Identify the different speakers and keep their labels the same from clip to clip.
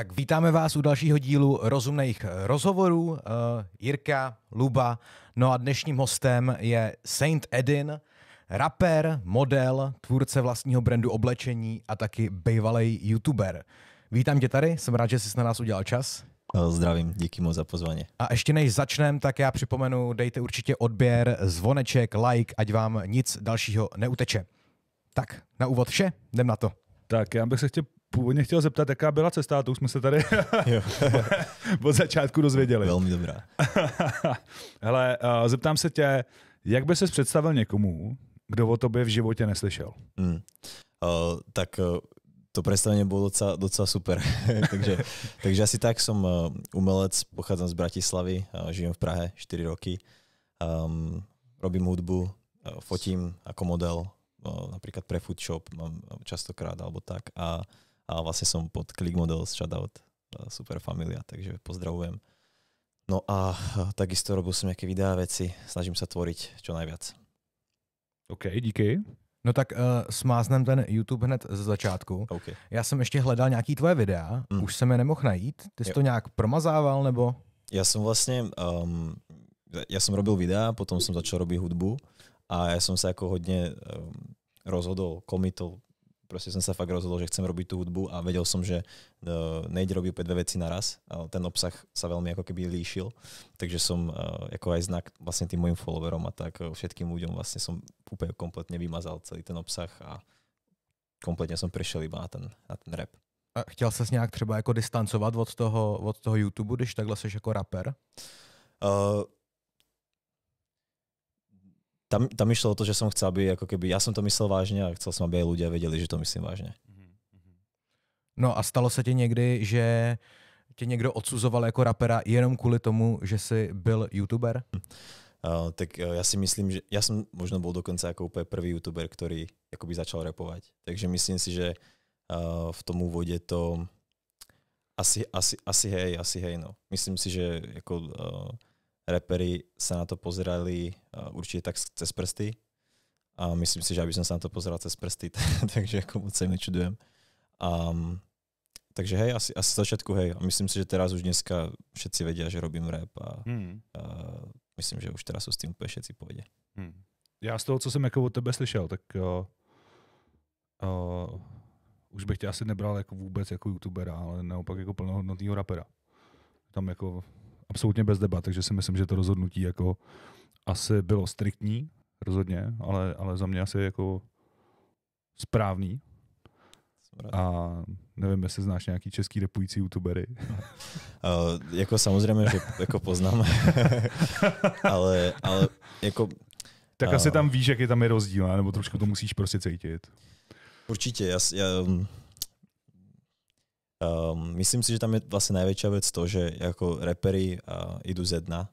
Speaker 1: Tak vítáme vás u dalšího dílu rozumných eh, rozhovorů. Uh, Jirka, Luba, no a dnešním hostem je Saint Edin, rapper, model, tvůrce vlastního brandu oblečení a taky bývalý youtuber. Vítám tě tady, jsem rád, že jsi na nás udělal čas.
Speaker 2: Eh, zdravím, díky moc za pozvání.
Speaker 1: A ještě než začneme, tak já připomenu, dejte určitě odběr, zvoneček, like, ať vám nic dalšího
Speaker 3: neuteče. Tak, na úvod vše, jdem na to. Tak já bych se chtěl původně chtěl zeptat, jaká byla cesta, a to už jsme se tady od začátku dozvěděli. Velmi dobrá. Hele, eh, zeptám se tě, jak by ses představil někomu, kdo o
Speaker 2: tobě v životě neslyšel? Mm. Uh, tak uh, to predstavenie bolo docela, docela super. takže, takže asi tak som umelec, pochádzam z Bratislavy, žijem v Prahe 4 roky. Um, robím hudbu, fotím ako model, napríklad pre Foodshop mám častokrát alebo tak. A a vlastně jsem pod Click Models, shoutout, super familia, takže pozdravujem. No a takisto robil jsem nějaké videa věci snažím se tvořit, čo najviac. OK, díky.
Speaker 1: No tak uh, smáznem ten YouTube hned ze začátku. Okay. Já jsem ještě hledal nějaký tvoje videa, mm. už jsem je nemohl najít. Ty jsi jo. to nějak promazával, nebo?
Speaker 2: Já jsem vlastně, um, já jsem robil videa, potom jsem začal robit hudbu a já jsem se jako hodně um, rozhodl, komitol Prostě jsem se fakt rozhodl, že chcem robiť tu hudbu a věděl jsem, že eh, nejde robit úplně dvě věci naraz. Ten obsah se velmi jako keby líšil, takže jsem eh, jako aj znak vlastně tým mojim followerom a tak eh, všetkým lidem vlastně jsem úplně kompletně vymazal celý ten obsah a kompletně jsem přešel iba na ten, na ten rap. A
Speaker 1: chtěl ses nějak třeba jako distancovat od toho, od toho YouTube, když takhle jsi jako rapper?
Speaker 2: Uh, tam, tam išlo o to, že som chcel, aby ako keby, ja som to myslel vážne a chcel som, aby aj ľudia vedeli, že to myslím vážne. No a stalo
Speaker 1: se ti někdy, že tě někdo odsuzoval jako rapera jenom kvůli tomu, že jsi byl youtuber?
Speaker 2: Uh, tak uh, já si myslím, že já jsem možná byl dokonce jako úplně prvý youtuber, který jakoby začal repovat. Takže myslím si, že uh, v tom úvodě to asi, asi, asi hej, asi hej, no. Myslím si, že jako uh, repery se na to pozerali eh, určitě tak cez prsty. A myslím si, že aby jsem se na to pozeral cez prsty, takže jako moc se jim nečudujem. Um, takže hej, asi, asi začátku hej. A myslím si, že teraz už dneska všetci vědí, že robím rap a, hmm. a myslím, že už teraz jsou s tím úplně všetci pohodě.
Speaker 3: Hmm. Já z toho, co jsem jako od tebe slyšel, tak uh, uh, už bych tě asi nebral jako vůbec jako youtubera, ale naopak jako plnohodnotného rapera. Tam jako absolutně bez debat, takže si myslím, že to rozhodnutí jako asi bylo striktní, rozhodně, ale, ale za mě asi jako správný. A nevím, jestli znáš nějaký český repující youtubery. uh, jako samozřejmě, že jako poznáme,
Speaker 2: ale, ale jako... Tak uh, asi eh,
Speaker 3: tam víš, jaký tam je rozdíl, nebo trošku to musíš prostě cítit.
Speaker 2: Určitě, já, já mm, Um, myslím si, že tam je vlastne najväčšia vec to, že ako repery uh, idú ze dna,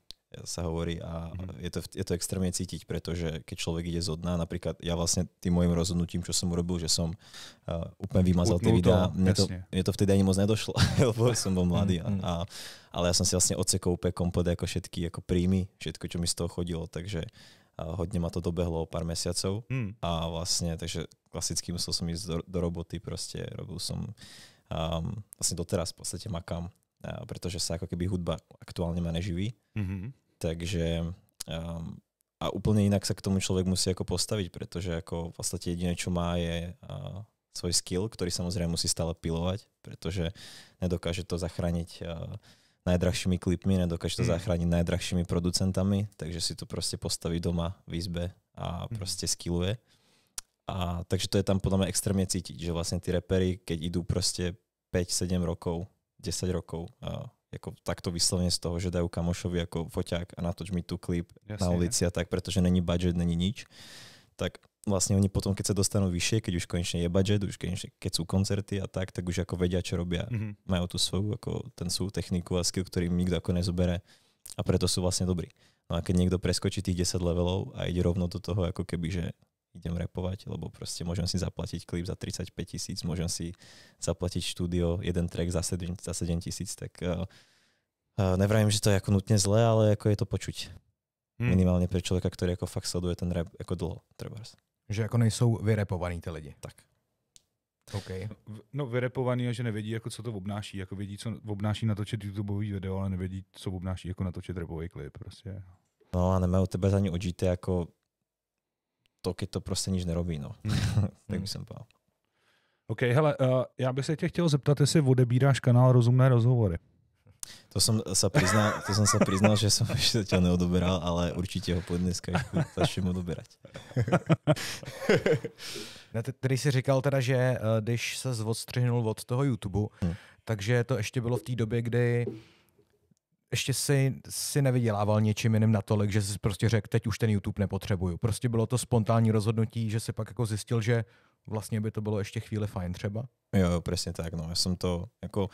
Speaker 2: sa hovorí a mm-hmm. je, to, je to extrémne cítiť, pretože keď človek ide z dna, napríklad ja vlastne tým môjim rozhodnutím, čo som urobil, že som uh, úplne vymazal tie videá, mne to, mne to vtedy ani moc nedošlo, lebo som bol mladý, mm-hmm. a, ale ja som si vlastne odsekol úplne komplet ako všetky ako príjmy, všetko, čo mi z toho chodilo, takže hodně ma to dobehlo o pár mesiacov hmm. a vlastně, takže klasicky musel som ísť do, do roboty, prostě robil som um, ehm, vlastne doteraz v podstate makám, uh, eh, pretože sa ako keby hudba aktuálne ma neživí. Mm-hmm. Takže um, a úplne inak sa k tomu človek musí ako postaviť, pretože ako v podstate jediné, čo má je uh, eh, svoj skill, ktorý samozrejme musí stále pilovať, pretože nedokáže to zachrániť uh, eh, najdrahšími klipmi, nedokáže to mm. zachránit najdrahšími producentami, takže si to prostě postaví doma v izbe a mm. prostě skilluje. A takže to je tam podle mě extrémně cítit, že vlastně ty repery, keď jdou prostě 5-7 rokov, 10 rokov, a jako takto vyslovně z toho, že dají kamošovi jako foťák a natoč mi tu klip Jasně. na ulici no. a tak, protože není budget, není nič, tak vlastně oni potom, keď se dostanou vyššie, keď už konečně je budget, už konečně, keď jsou koncerty a tak, tak už jako vedia, čo robia. Mm -hmm. Mají tu svou, jako ten svou techniku a skill, kterým nikdo jako nezobere a preto jsou vlastně dobrý. No a keď někdo preskočí těch 10 levelů a jde rovno do toho, jako keby, že idem repovať, lebo proste môžem si zaplatiť klip za 35 tisíc, môžem si zaplatiť štúdio, jeden track za 7, za 7 tisíc, tak uh, eh, eh, nevrajím, že to je ako nutne zlé, ale ako je to počuť. Hmm. Minimálne pre človeka, ktorý ako fakt sleduje ten rap ako dlho, trebárs. Že jako nejsou vyrepovaní ty lidi. Tak. Okay.
Speaker 3: No vyrepovaní a že nevědí, jako co to obnáší. Jako vědí, co obnáší natočit YouTubeový video, ale nevědí, co obnáší jako natočit rapový klip. Prostě.
Speaker 2: No a nemají tebe ani odžité jako to, když to prostě nic nerobí, no. Hmm. tak hmm. bych jsem pál.
Speaker 3: OK, hele, uh, já bych se tě chtěl zeptat, jestli odebíráš kanál Rozumné rozhovory.
Speaker 2: To jsem se přiznal, to jsem se přiznal, že jsem ještě tě neodoberal, ale určitě ho pod dneska začnu odoberat.
Speaker 1: no, tady si říkal teda, že eh, když se odstřihnul od toho YouTube, hmm. takže to ještě bylo v té době, kdy ještě si, si nevydělával něčím jiným natolik, že si prostě řekl, teď už ten YouTube nepotřebuju. Prostě bylo to spontánní rozhodnutí, že si pak jako zjistil, že vlastně by to bylo ještě chvíli fajn třeba?
Speaker 2: Jo, jo, přesně tak. No. Já jsem to jako,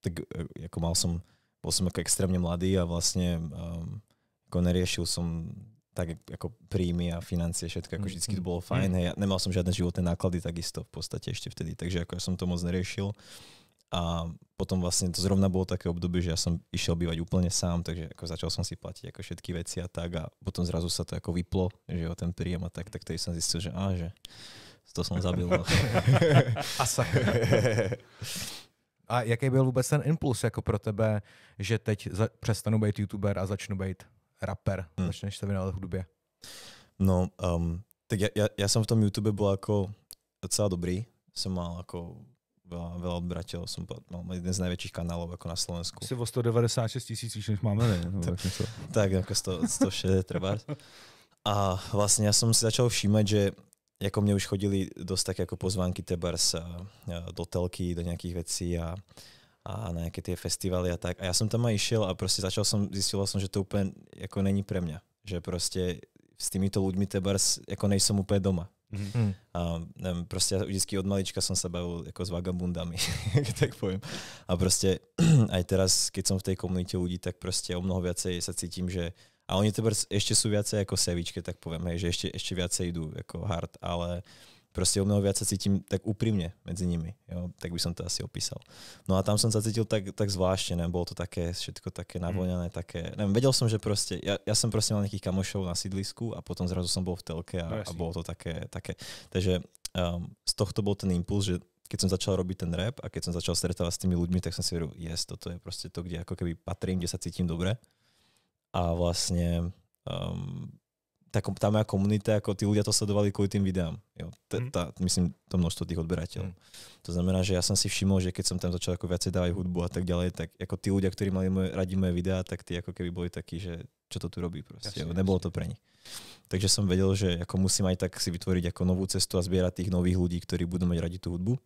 Speaker 2: tak, eh, jako mal jsem, byl jsem jako extrémně mladý a vlastně um, jako neriešil jsem tak jako príjmy a financie, všetko, jako hmm, vždycky to hmm, bylo hmm. fajn. Hmm. Hej, nemal jsem žádné životné náklady takisto v podstatě ještě vtedy, takže jako já jsem to moc neriešil. A potom vlastně to zrovna bylo také období, že já jsem išel bývat úplně sám, takže jako začal jsem si platit jako všetky věci a tak a potom zrazu se to jako vyplo, že jo, ten príjem a tak, tak tady jsem zjistil, že a že to jsem zabil. No. Asa.
Speaker 1: A jaký byl vůbec ten impuls jako pro tebe, že teď za- přestanu být youtuber a začnu být rapper, hmm. začneš se věnovat hudbě?
Speaker 2: No, um, tak já, já, já jsem v tom YouTube byl jako docela dobrý, jsem mal jako veľa, veľa odbrateľov. Som mal no, jeden z najväčších kanálov ako na Slovensku. Asi vo 196 tisíc než máme, ne? No, tak, ako 100, 160 treba. A vlastne ja som si začal všímať, že jako mě už chodili dost tak jako pozvánky tebars eh, do telky, do nejakých věcí a, a na nejaké tie festivaly a tak. A já jsem tam a išiel a prostě začal jsem, zjistil som, že to úplně jako není pro mě. Že prostě s týmito lidmi tebars jako nejsem úplně doma. Mm-hmm. A nevím, prostě vždycky od malička jsem se bavil jako s vagabundami, jak tak povím. A prostě, aj teraz, keď jsem v té komunitě lidí, tak prostě o mnoho viacej se cítím, že a oni teprve prostě ještě jsou viacej jako sevičky, tak povím, hej, že ještě, ještě viacej jdu jako hard, ale prostě o mnoho viac sa cítim tak úprimne medzi nimi. Jo? Tak by som to asi opísal. No a tam som sa cítil tak, tak zvláštne, ne? bolo to také, všetko také hmm. navoňané, také, neviem, vedel som, že proste, ja, ja som proste mal nejakých kamošov na sídlisku a potom zrazu som bol v telke a, no, a bolo to také, také. Takže um, z tohto bol ten impuls, že keď som začal robiť ten rap a keď som začal stretávať s tými ľuďmi, tak som si hovoril, yes, toto je proste to, kde ako keby patrím, kde sa cítim dobre. A vlastne um, tá, tá moja komunita, ako tí ľudia to sledovali kvôli tým videám. Jo, mhm. ta, tá, myslím, to množstvo tých odberateľov. Mhm. To znamená, že ja som si všimol, že keď som tam začal ako viacej dávať hudbu a tak ďalej, tak ako tí ľudia, ktorí mali moje, radi moje videá, tak tí ako keby boli takí, že čo to tu robí prostě. Jasne, Nebolo to pre nich. Takže som vedel, že jako musím aj tak si vytvoriť jako novú cestu a zbierať tých nových ľudí, ktorí budú mať radi tu hudbu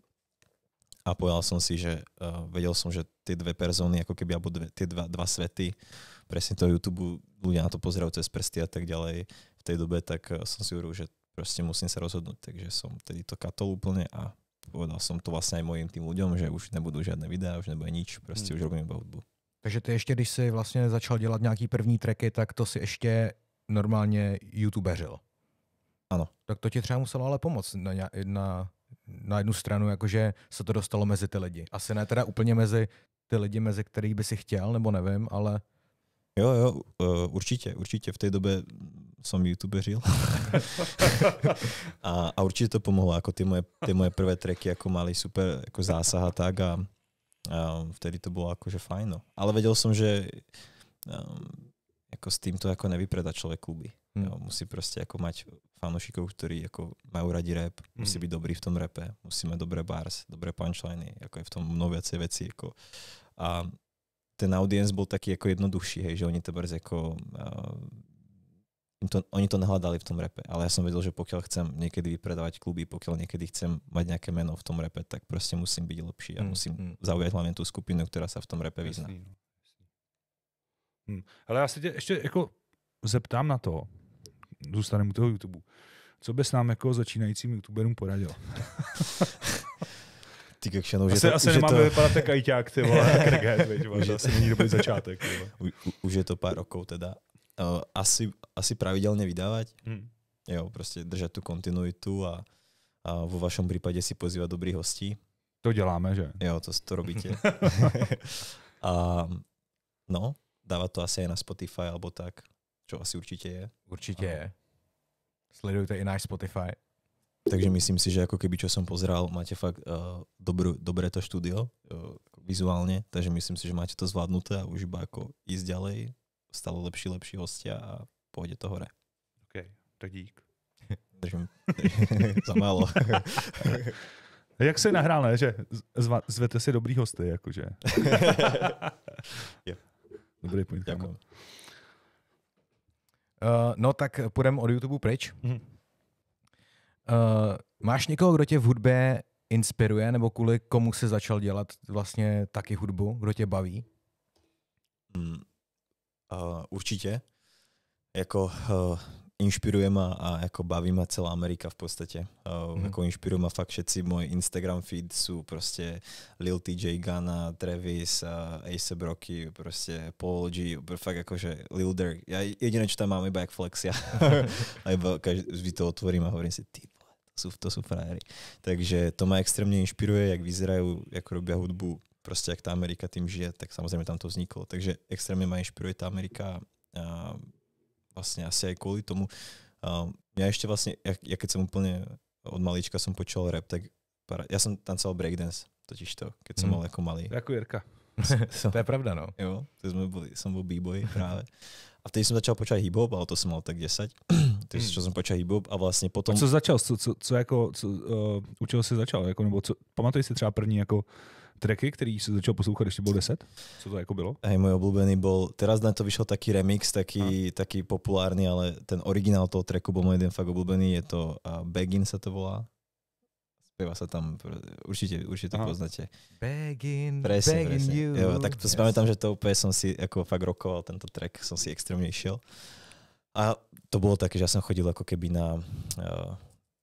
Speaker 2: a pojal som si, že uh, eh, vedel som, že tie dve persony, ako keby, alebo dve, tie dva, dva svety, presne toho YouTube, ľudia na to pozerajú cez prsty a tak ďalej, v tej dobe, tak eh, som si urobil, že proste musím sa rozhodnúť. Takže som tedy to katol úplne a povedal som to vlastne aj mojim tým ľuďom, že už nebudú žiadne videá, už nebude nič, prostě hmm. už robím iba hudbu.
Speaker 1: Takže ty ještě, když jsi vlastně začal dělat nějaký první tracky, tak to si ještě normálně youtubeřil. Ano. Tak to ti třeba muselo ale pomoct na, na, na jednu stranu, jakože se to dostalo mezi ty lidi. Asi ne teda úplně mezi ty lidi, mezi který by si chtěl, nebo nevím, ale...
Speaker 2: Jo, jo, eh, určitě, určitě. V té době jsem YouTuberil a, a určitě to pomohlo, jako ty moje, ty moje prvé tracky jako mali super jako zásah a tak a, a vtedy to bylo jakože fajn. No. Ale věděl jsem, že um, jako s tím to jako nevypreda člověk kluby. Hmm. Jo, musí prostě jako mať fanoušikov, kteří jako mají radí rap, hmm. musí být dobrý v tom repe, musíme dobré bars, dobré punchliny, jako je v tom mnoho věcí věci Jako. A ten audience byl taky jako jednodušší, hej, že oni to brz jako uh, to, oni to nehledali v tom repe, ale já jsem věděl, že pokud chcem někdy vypredávat kluby, pokud někdy chcem mať nějaké meno v tom repe, tak prostě musím být lepší a hmm, musím hmm. zaujat hlavně tu skupinu, která se v tom repe vyzná. No,
Speaker 3: hmm. Ale já se tě ještě jako zeptám na to, zůstaneme u toho YouTube. Co bys nám jako začínajícím YouTuberům poradil? Ty kakšenou, že asi, to, asi nemáme to... vypadat jak ajťák, ty vole, jak reggae, to asi není dobrý začátek.
Speaker 2: U, u, už je to pár rokov teda. Uh, asi, asi pravidelně vydávat. Hmm. Jo, prostě držet tu kontinuitu a, a vo vašem případě si pozývat dobrý hostí. To děláme, že? Jo, to, to robíte. a, no, dávat to asi i na Spotify alebo tak, čo asi určitě je. Určitě a. je. Sledujte i náš Spotify. Takže myslím si, že ako keby čo som pozeral, máte fakt uh, eh, dobrú, dobré to štúdio uh, eh, vizuálne, takže myslím si, že máte to zvládnuté a už iba ako ísť ďalej, stále lepší, lepší hostia a pôjde to hore. OK, tak dík. Držím, za málo.
Speaker 3: Jak se nahrál, ne? Že zva, zvete si dobrý hosty, jakože.
Speaker 2: Dobrý point. Uh,
Speaker 1: no tak půjdeme od YouTube pryč. Mm-hmm. Uh, máš někoho, kdo tě v hudbě inspiruje, nebo kvůli komu se začal dělat vlastně taky hudbu,
Speaker 2: kdo tě baví? Mm, uh, určitě. Jako uh, inspiruje ma a jako baví ma celá Amerika v podstatě. Uh, mm. Jako inspiruje ma fakt všetci, můj Instagram feed jsou prostě Lil TJ Gunna, Travis, uh, Ace Brocky, prostě Paul G, fakt jakože Lil Durk. Já jediné, co tam mám, je Backflex. Já. a každý, vždy to otvorím a hovorím si, ty jsou, to jsou frajery. Takže to mě extrémně inspiruje, jak vyzerají, jak robí hudbu, prostě jak ta Amerika tím žije, tak samozřejmě tam to vzniklo. Takže extrémně mě inspiruje ta Amerika a vlastně asi i kvůli tomu. já ještě vlastně, jak, jak keď jsem úplně od malička jsem počal rap, tak para, já jsem tancoval breakdance, totiž to, keď jsem hmm. mal jako malý. Jako Jirka. to je pravda, no. Jo, to jsme byli, jsem byl b-boy právě. A vtedy jsem začal počítat hip-hop, ale to jsem měl tak 10. Ty hmm. začal jsem počítat hip-hop a vlastně potom... A co začal?
Speaker 3: Co, co, co jako, co, uh, u čeho jsi začal? Jako, nebo co, pamatuješ si třeba první jako tracky,
Speaker 2: který jsi začal poslouchat, když byl 10? Co to jako bylo? Hej, můj oblíbený byl, teraz na to vyšel taký remix, taký, a. taký populární, ale ten originál toho tracku byl můj jeden fakt oblíbený, je to uh, Begin se to volá zpívá se tam, určitě, určitě Aha. to poznáte. Begging, presně, begging presně. you. Jo, tak to yes. tam, že to úplně jsem si jako fakt rokoval, tento track jsem si extrémně šel. A to bylo také, že já jsem chodil jako keby na, eh,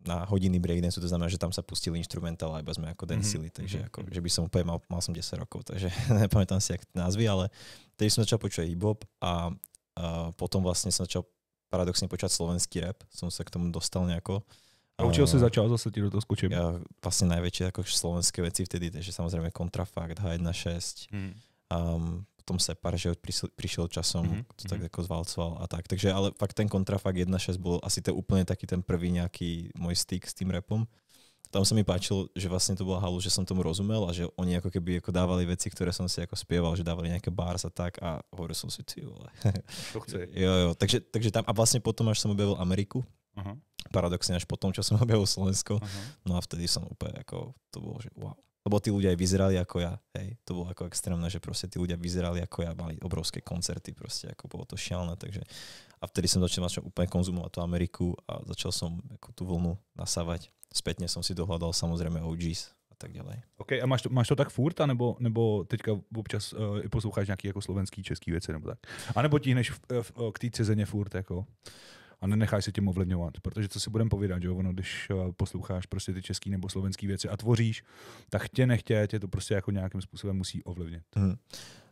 Speaker 2: na hodiny breakdance, to znamená, že tam se pustili instrumentál iba jsme jako mhm, dancili, mm-hmm. takže mhm, jako, mhm. že by som úplně mal, mal som 10 rokov, takže nepamětám si jak názvy, ale teď jsem začal počúvať hip-hop a, a potom vlastně jsem začal paradoxně počát slovenský rap, jsem se k tomu dostal nějako. A učil si eh, začal, zase ti do toho skočím. Ja, vlastne najväčšie ako slovenské veci vtedy, takže samozrejme kontrafakt, H1.6, mm. um, potom Separ, že prišiel, prišiel časom, mm-hmm. to tak mm-hmm. ako zvalcoval a tak. Takže ale fakt ten kontrafakt 1.6 bol asi ten úplne taký ten prvý nejaký môj styk s tým repom. Tam sa mi páčilo, že vlastne to bola halu, že som tomu rozumel a že oni ako keby ako dávali veci, ktoré som si ako spieval, že dávali nejaké bars a tak a hovoril som si, ty vole. To chce. jo, jo, takže, takže tam a vlastne potom, až som objavil Ameriku, uh-huh paradoxne až po tom, čo som objavil Slovensko. Uh-huh. No a vtedy som úplne ako, to bolo, že wow. Lebo tí ľudia aj vyzerali ako ja, hej. To bolo ako extrémne, že proste tí ľudia vyzerali ako ja, mali obrovské koncerty, proste ako bolo to šialné, takže a vtedy som začal, začal úplne konzumovať tú Ameriku a začal som ako tú vlnu nasávať. Spätne som si dohľadal samozrejme OGs a tak ďalej.
Speaker 3: OK, a máš to, máš to tak furt, anebo, nebo teďka občas uh, posloucháš nějaký jako slovenský, český věci nebo tak? A nebo tíhneš e, e, k té cizině furt jako? a nenecháš se tím ovlivňovat. Protože co si budeme povídat, že ono, když eh, posloucháš prostě ty český nebo slovenský věci a tvoříš, tak tě nechtě tě to prostě jako nějakým
Speaker 2: způsobem musí ovlivnit. Hmm.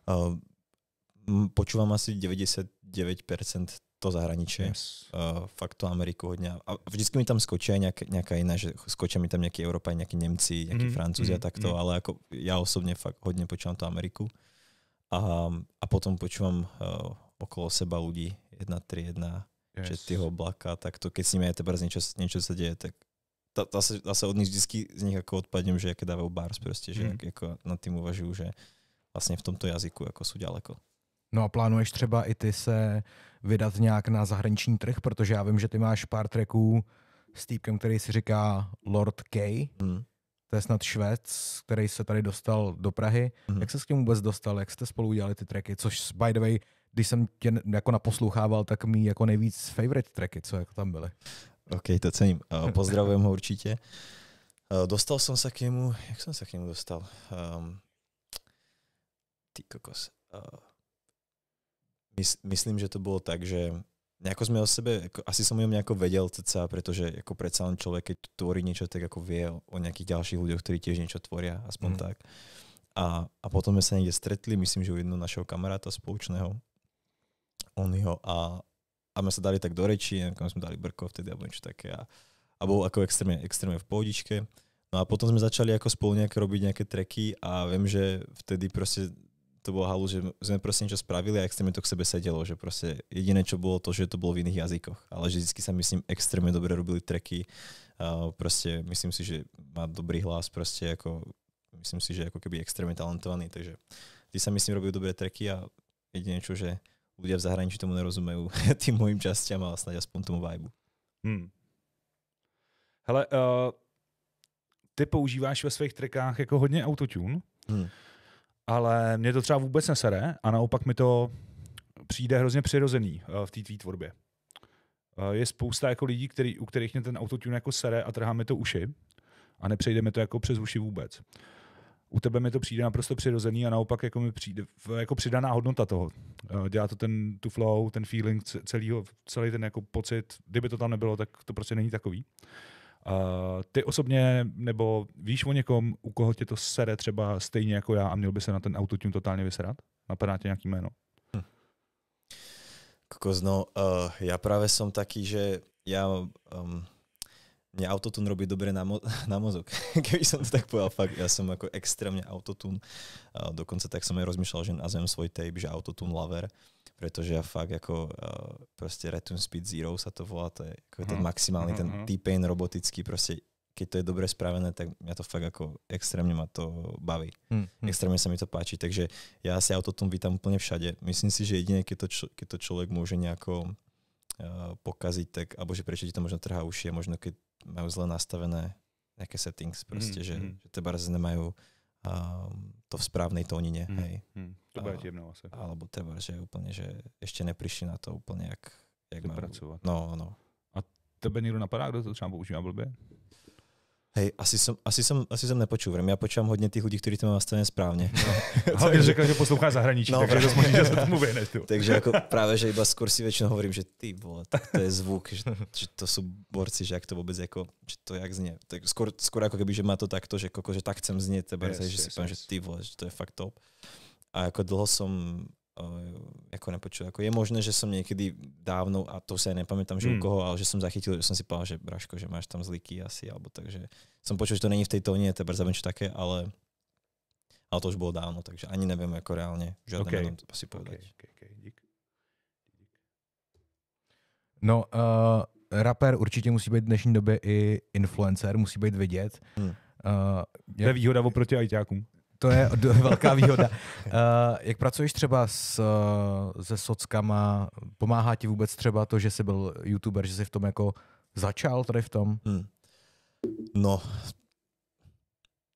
Speaker 2: Eh, uh, počúvam asi 99% to zahraničí, yes. uh, fakt to Ameriku hodně. A vždycky mi tam skočí nějak, nějaká jiná, že skočí mi tam nějaký Evropa, nějaký Němci, nějaký hmm. Francouzi mm, a mhm, takto, hmm. ale jako já osobně fakt hodně počívám to Ameriku. A, a potom počívám uh, okolo seba lidí jedna tři jedna yes. ty Blaka, tak to, keď s nimi je teprve něco niečo se děje, tak zase, od nich vždycky z nich jako odpadnem, že aké dávají bars prostě že hmm. jako nad tým uvažuju že vlastně v tomto jazyku jako jsou daleko.
Speaker 1: No a plánuješ třeba i ty se vydat nějak na zahraniční trh, protože já vím, že ty máš pár tracků s týpkem, který si říká Lord K. Hmm. To je snad Švec, který se tady dostal do Prahy. Mm. Jak se s tím vůbec dostal? Jak jste spolu udělali ty tracky? Což, by the way, když jsem tě jako
Speaker 2: naposlouchával, tak mi jako nejvíc favorite tracky, co jako tam byly. OK, to cením. Eh, Pozdravujem ho určitě. Eh, dostal jsem se k němu, jak jsem se k němu dostal? Um, ty kokos. Uh, mys, myslím, že to bylo tak, že nějako jsme o sebe, jako, asi jsem o ňom nejako vedel protože jako přece predsa člověk, když tvorí něco, tak jako ví o, o dalších lidech, kteří ktorí něco niečo tvoria, aspoň mm. tak. A, a potom jsme se někde stretli, myslím, že u jednoho našeho kamaráta společného. Onyho a, a my se dali tak do reči, nakonec jsme dali brko vtedy alebo niečo také a, a bol jako extrémne, extrémne v pohodičke. No a potom jsme začali jako spolu nějak robiť nějaké treky a vím, že vtedy prostě to bylo halu, že jsme prostě něco spravili a extrémne to k sebe sedelo, že prostě jediné, co bylo to, že to bylo v jiných jazykoch, ale že vždycky sa myslím extrémne dobre dobře robili treky. uh, prostě myslím si, že má dobrý hlas, prostě jako myslím si, že jako keby extrémne talentovaný, takže ty sa myslím robili dobré treky a jediné, čo, že ľudia v zahraničí tomu nerozumejí tým mojim častiam a snad aspoň tomu vibe. Hmm.
Speaker 3: Hele, uh, ty používáš ve svých trackách jako hodně autotune, hmm. ale mě to třeba vůbec nesere a naopak mi to přijde hrozně přirozený uh, v té tvý tvorbě. Uh, je spousta jako lidí, který, u kterých mě ten autotune jako sere a trhá mi to uši a nepřejde mi to jako přes uši vůbec u tebe mi to přijde naprosto přirozený a naopak jako mi přijde jako přidaná hodnota toho. Eh, dělá to ten tu flow, ten feeling, celýho, celý ten jako pocit. Kdyby to tam nebylo, tak to prostě není takový. Uh, ty osobně, nebo víš o někom, u koho tě to sere třeba stejně jako já a měl by se na ten autotune totálně vysrat? Napadá tě nějaký jméno? Hm.
Speaker 2: uh, já právě jsem taký, že já um, mne autotun robí dobre na, mo- na mozok. Keby som to tak povedal, fakt, ja som ako extrémne autotun. Uh, dokonca tak som aj rozmýšľal, že nazvem svoj tape, že autotun lover, pretože ja fakt ako prostě proste Return Speed Zero sa to volá, to je ako ten mhm. maximálny, ten mhm, mhm. T-Pain robotický, proste keď to je dobre spravené, tak mňa to fakt ako extrémne ma to baví. Hmm. Extrémne sa mi to páči, takže ja si autotun vítam úplne všade. Myslím si, že jedine, keď to, člo- keď to človek môže nejako uh, pokaziť, tak, alebo že prečo ti to možno trhá uši, možno keď majú zle nastavené nejaké settings prostě, mm, že, mm. že teba nemajú um, to v správnej tónine. Mm, hej. Mm, to bude jedno asi. Alebo teba, že úplně, že ještě neprišli na to úplně, jak, jak majú. pracovat. No, no. A tebe někdo napadá, kto to třeba
Speaker 3: používa blbě?
Speaker 2: Hej, asi jsem, asi jsem, asi jsem nepočul, Já počám hodně těch lidí, kteří to mají stejně správně. No. Hlavně řekl, že poslouchá zahraničí, no, takže to možná, že se tomu vyhneš. takže jako právě, že iba skoro si většinou hovorím, že ty vole, to je zvuk, že, že, to jsou borci, že jak to vůbec jako, že to jak zně. Tak skoro, skor jako kdyby, že má to takto, že jako, že tak chcem znět, yes, že yes, si yes. že ty vole, že to je fakt top. A jako dlho som Eh, jako nepočul. Jako je možné, že jsem někdy dávno, a to se nepamětám, že hmm. u koho, ale že jsem zachytil, že jsem si pál, že Braško, že máš tam zlíky asi, alebo takže jsem počul, že to není v té tóně, to je také, ale ale to už bylo dávno, takže ani nevím jako reálně žádné okay. to asi povedať. Okay, okay, okay. Dík. Dík.
Speaker 1: No, uh, rapper určitě musí být v dnešní době i influencer, musí být vidět. Hmm. Uh, je výhoda
Speaker 3: oproti ajťákům.
Speaker 1: To je velká výhoda. uh, jak pracuješ třeba s, eh, se sockama? Pomáhá ti vůbec třeba to, že jsi byl youtuber, že jsi v tom jako začal tady v tom? Hmm.
Speaker 2: No,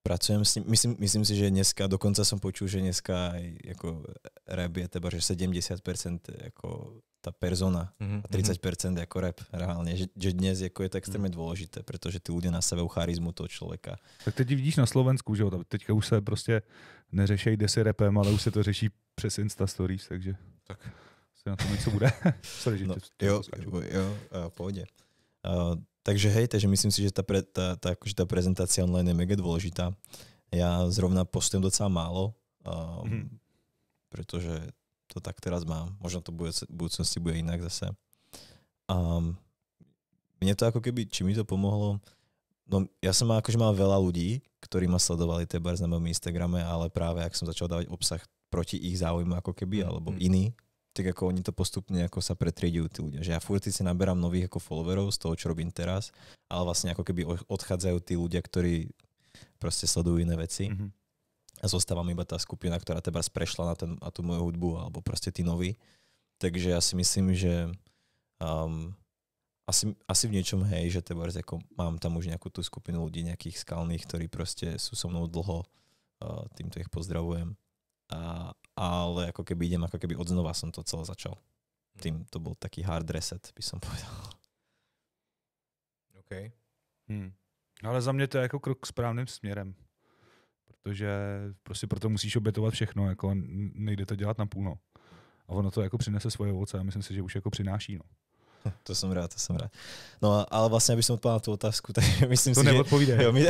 Speaker 2: pracujem s ním. Myslím, myslím si, že dneska, dokonce jsem počul, že dneska jako rap je teba, že 70% jako ta persona mhm, a 30% mhm. jako rap reálně, že, že dnes jako je to mhm. extrémně důležité, protože ty lidé na sebe charizmu toho člověka.
Speaker 3: Tak teď vidíš na Slovensku, že jo, teďka už se prostě neřešejí desi repem, ale už se to řeší přes Insta Stories, takže tak. se na tom něco bude.
Speaker 2: Sorry, že no, tě, jo, jo, jo, pohodě. Uh, takže hej, takže myslím si, že ta, pre, ta, ta, že ta prezentace online je mega důležitá. Já zrovna postujem docela málo, um, mm-hmm. protože to tak teraz mám. Možno to bude, v budoucnosti bude jinak zase. A mě to jako keby, či mi to pomohlo, no já jsem jakože akože mal veľa lidí, kteří ma sledovali tebars na mém Instagrame, ale právě jak jsem začal dávat obsah proti ich záujmu jako keby, mm. alebo mm. iný, tak jako oni to postupně jako sa pretriedujú ty ľudia. Že já furt si naberám nových jako followerov z toho, čo robím teraz, ale vlastně jako keby odchádzajú ty ľudia, ktorí prostě sledují jiné veci. Mm-hmm zostávam iba tá skupina, ktorá teba prešla na, ten, na tú moju hudbu, alebo proste tí noví. Takže ja si myslím, že um, asi, asi v niečom hej, že teba ako, mám tam už nejakú tú skupinu ľudí, nejakých skalných, ktorí proste sú so mnou dlho, uh, týmto ich pozdravujem. A, ale ako keby idem, ako keby odznova som to celé začal. Tým to bol taký hard reset, by som povedal.
Speaker 1: OK.
Speaker 2: Hmm.
Speaker 3: Ale za mě to je jako krok správným směrem protože prostě proto musíš obětovat všechno, jako nejde to dělat na půlno. A ono to jako přinese svoje ovoce a myslím si, že už
Speaker 2: jako přináší, no. Hm, to jsem rád, to jsem rád. No ale vlastně, abych odpadl na tu otázku, tak myslím to si, neodpovídej. že... To my...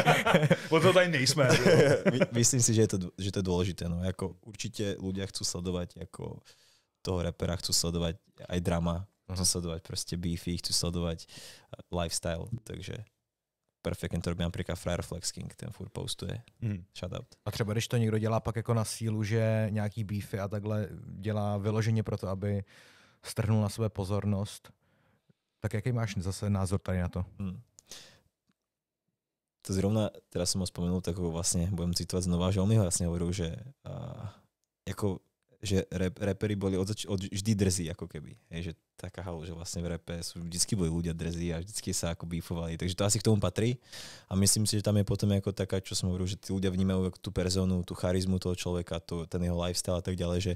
Speaker 2: o to tady nejsme. my, myslím si, že je to, že to je důležité. No. Jako, určitě lidé chcou sledovat jako toho repera, chcou sledovat i drama, chcou mhm. sledovat prostě beefy, chcou sledovat lifestyle, takže Perfect robí například Flex King, ten furt postuje. Mm. out. A třeba když to někdo
Speaker 1: dělá pak jako na sílu, že nějaký beefy a takhle dělá vyloženě to aby strhnul na sebe pozornost, tak jaký máš zase názor tady na to?
Speaker 2: Mm. To zrovna, teda jsem ho vzpomenul, tak ho vlastně budem citovat znova, že on mi ho jasně hovoril, že uh, jako že rap, rapery boli od, od, vždy drzí, ako keby. Je, že taká halu, že vlastne v repe sú vždycky boli ľudia drzí a vždycky sa ako bífovali. Takže to asi k tomu patrí. A myslím si, že tam je potom ako taká, čo som hovoril, že tí ľudia vnímajú tú personu, tú charizmu toho človeka, to, ten jeho lifestyle a tak ďalej, že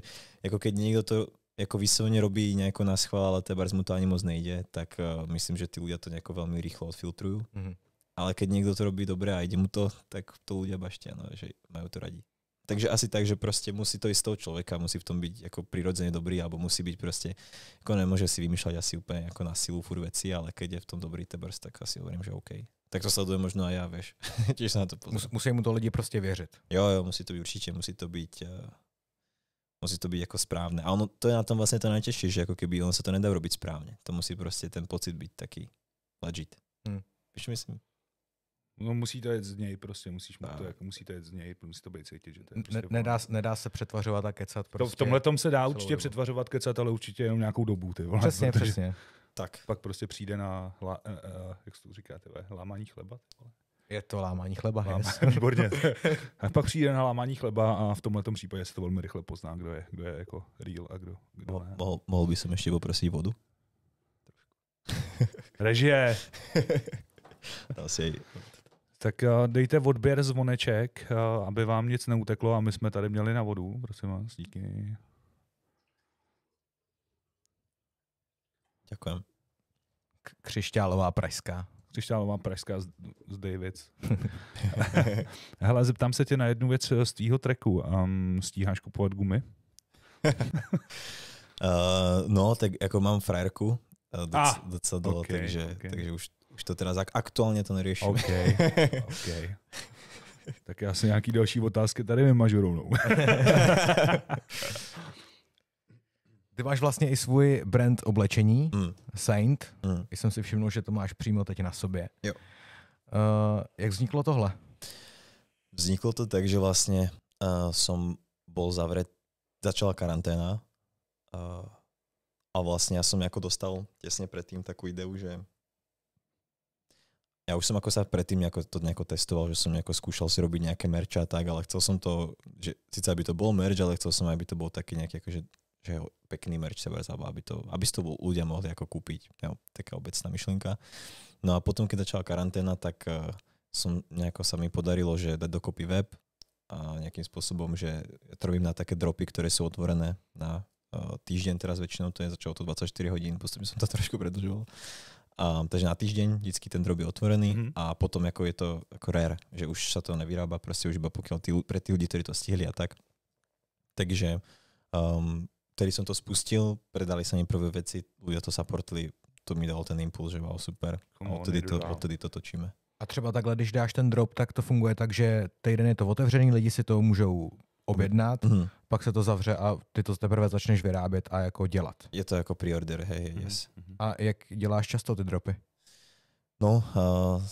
Speaker 2: ako keď niekto to jako vyslovně robí nějakou na schvál, ale tebe mu to ani moc nejde, tak uh, myslím, že ty lidé to nějak velmi rychle odfiltrují. Mm -hmm. Ale když někdo to robí dobře a jde mu to, tak to lidé baště, no, že mají to radit. Takže asi tak, že prostě musí to jistou člověka, musí v tom být jako přirozeně dobrý, alebo musí být prostě, jako nemůže si vymýšlet asi úplně jako na silu furt věci, ale když je v tom dobrý tebers, tak asi hovorím, že OK. Tak to sleduje možná a já, víš. Těž na to pozor. Musí mu to lidi prostě věřit. Jo, jo, musí to být určitě, musí to být uh, musí to být jako správné. A ono, to je na tom vlastně to nejtěžší, že jako keby ono se to nedá robit správně. To musí prostě ten pocit být taky legit. Hmm. Víš, myslím?
Speaker 3: No musí to jít z něj prostě, musíš mu to, jako, musí to jít z něj, musí to být cítit, že to je prostě ne, nedá,
Speaker 1: nedá, se přetvařovat a kecat prostě. To, v prostě tomhle tom se dá určitě dobu. přetvařovat, kecat, ale určitě jenom nějakou dobu, ty vole. Přesně, protože přesně.
Speaker 3: Tak. Pak prostě přijde na, la, uh, eh, uh, eh, jak se to říkáte, lámání chleba, Je to lámání chleba, Lám, yes. Výborně. a pak přijde na lámání chleba a v tomhle případě se to velmi rychle pozná, kdo je, kdo je jako real a kdo, kdo ne. Mohl,
Speaker 2: mohl by jsem ještě poprosit vodu? Režie! Asi
Speaker 3: tak eh, dejte odběr zvoneček, eh, aby vám nic neuteklo a my jsme tady měli na vodu. Prosím vás, díky. Děkujem. křišťálová pražská. Křišťálová pražská z, z Davids. Hele, zeptám se tě na jednu věc eh, z tvýho treku. Um, stíháš kupovat gumy?
Speaker 2: uh, no, tak jako mám frajerku, docela ah, doc, okay, dalo, takže, okay. takže už už to teda tak aktuálně to nerieším. OK. Okay. tak
Speaker 3: já se nějaký další otázky tady vymažu rovnou.
Speaker 1: Ty máš vlastně i svůj brand oblečení, mm. Saint. Mm. Já jsem si všiml, že to máš přímo teď na sobě.
Speaker 2: Jo. Uh, jak vzniklo tohle? Vzniklo to tak, že vlastně uh, jsem byl zavřen, začala karanténa uh, a vlastně já jsem jako dostal těsně předtím takovou ideu, že ja už som ako sa predtým nejako, to nejako testoval, že som nejako skúšal si robiť nejaké merch a tak, ale chcel som to, že síce aby to bol merch, ale chcel som, aby to bol taký nejaký akože že pekný merch sa zába, aby, to, aby to bol, ľudia mohli ako kúpiť. Jo, taká obecná myšlienka. No a potom, keď začala karanténa, tak uh, eh, som nejako sa mi podarilo, že dať dokopy web a nejakým spôsobom, že ja to robím na také dropy, ktoré sú otvorené na uh, eh, týždeň teraz väčšinou, to je začalo to 24 hodín, postupne som to trošku predlžoval. A, takže na týždeň vždycky ten drob je otvorený mm-hmm. a potom jako je to jako rare, že už se to nevyrába, prostě už iba pokud tí, pre ty lidi, kteří to stihli a tak. Takže um, tedy jsem to spustil, predali se mi prvé věci, lidé to supportli, to mi dalo ten impuls, že bylo super. A odtedy to, odtedy to točíme.
Speaker 1: A třeba takhle, když dáš ten drop, tak to funguje tak, že týden je to otevřený, lidi si to můžou objednat, mm-hmm. pak se to zavře a ty to teprve začneš vyrábět a jako dělat. Je to jako
Speaker 2: pre-order, hej, mm-hmm. yes. Mhm. A jak děláš často ty dropy? No, uh...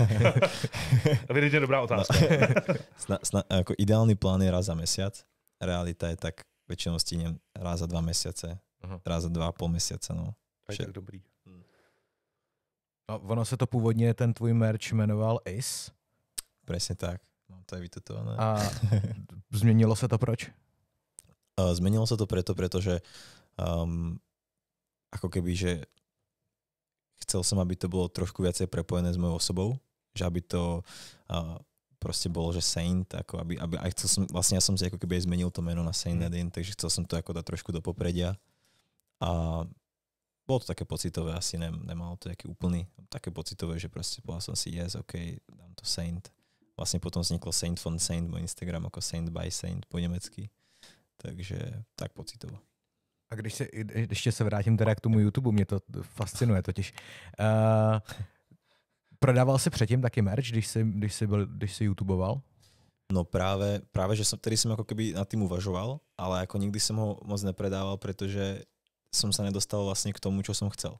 Speaker 2: Eh, Evidentně dobrá otázka. sna, sna, jako ideální plán je raz za měsíc, realita je tak většinou stínem raz za dva měsíce, uh-huh. raz za dva a půl měsíce. No. A je tak dobrý. Hmm.
Speaker 1: No, ono se to původně, ten tvůj merch jmenoval Ace. Přesně tak to je vytetované. A změnilo se to proč?
Speaker 2: Změnilo se to proto, protože um, ako keby, že chcel som, aby to bolo trošku viacej prepojené s mojou osobou, že aby to uh, prostě bylo, že Saint, ako aby, aby aj chcel som, vlastne já som si ako keby změnil to meno na Saint mm. takže chcel som to ako dať trošku do popredia. A bylo to také pocitové, asi ne, nemalo to nějaký úplný, také pocitové, že prostě povedal som si, yes, ok, dám to Saint vlastně potom vzniklo Saint von Saint, můj Instagram jako Saint by Saint po německy. Takže tak pocitovo. A když se,
Speaker 1: ještě se vrátím teda k tomu YouTube, mě to fascinuje totiž. Uh,
Speaker 2: prodával se předtím taky merch, když jsi, když jsi, byl, když jsi YouTubeoval? No právě, právě že jsem, tedy jsem jako keby nad tím uvažoval, ale jako nikdy jsem ho moc nepredával, protože jsem se nedostal vlastně k tomu, co jsem chcel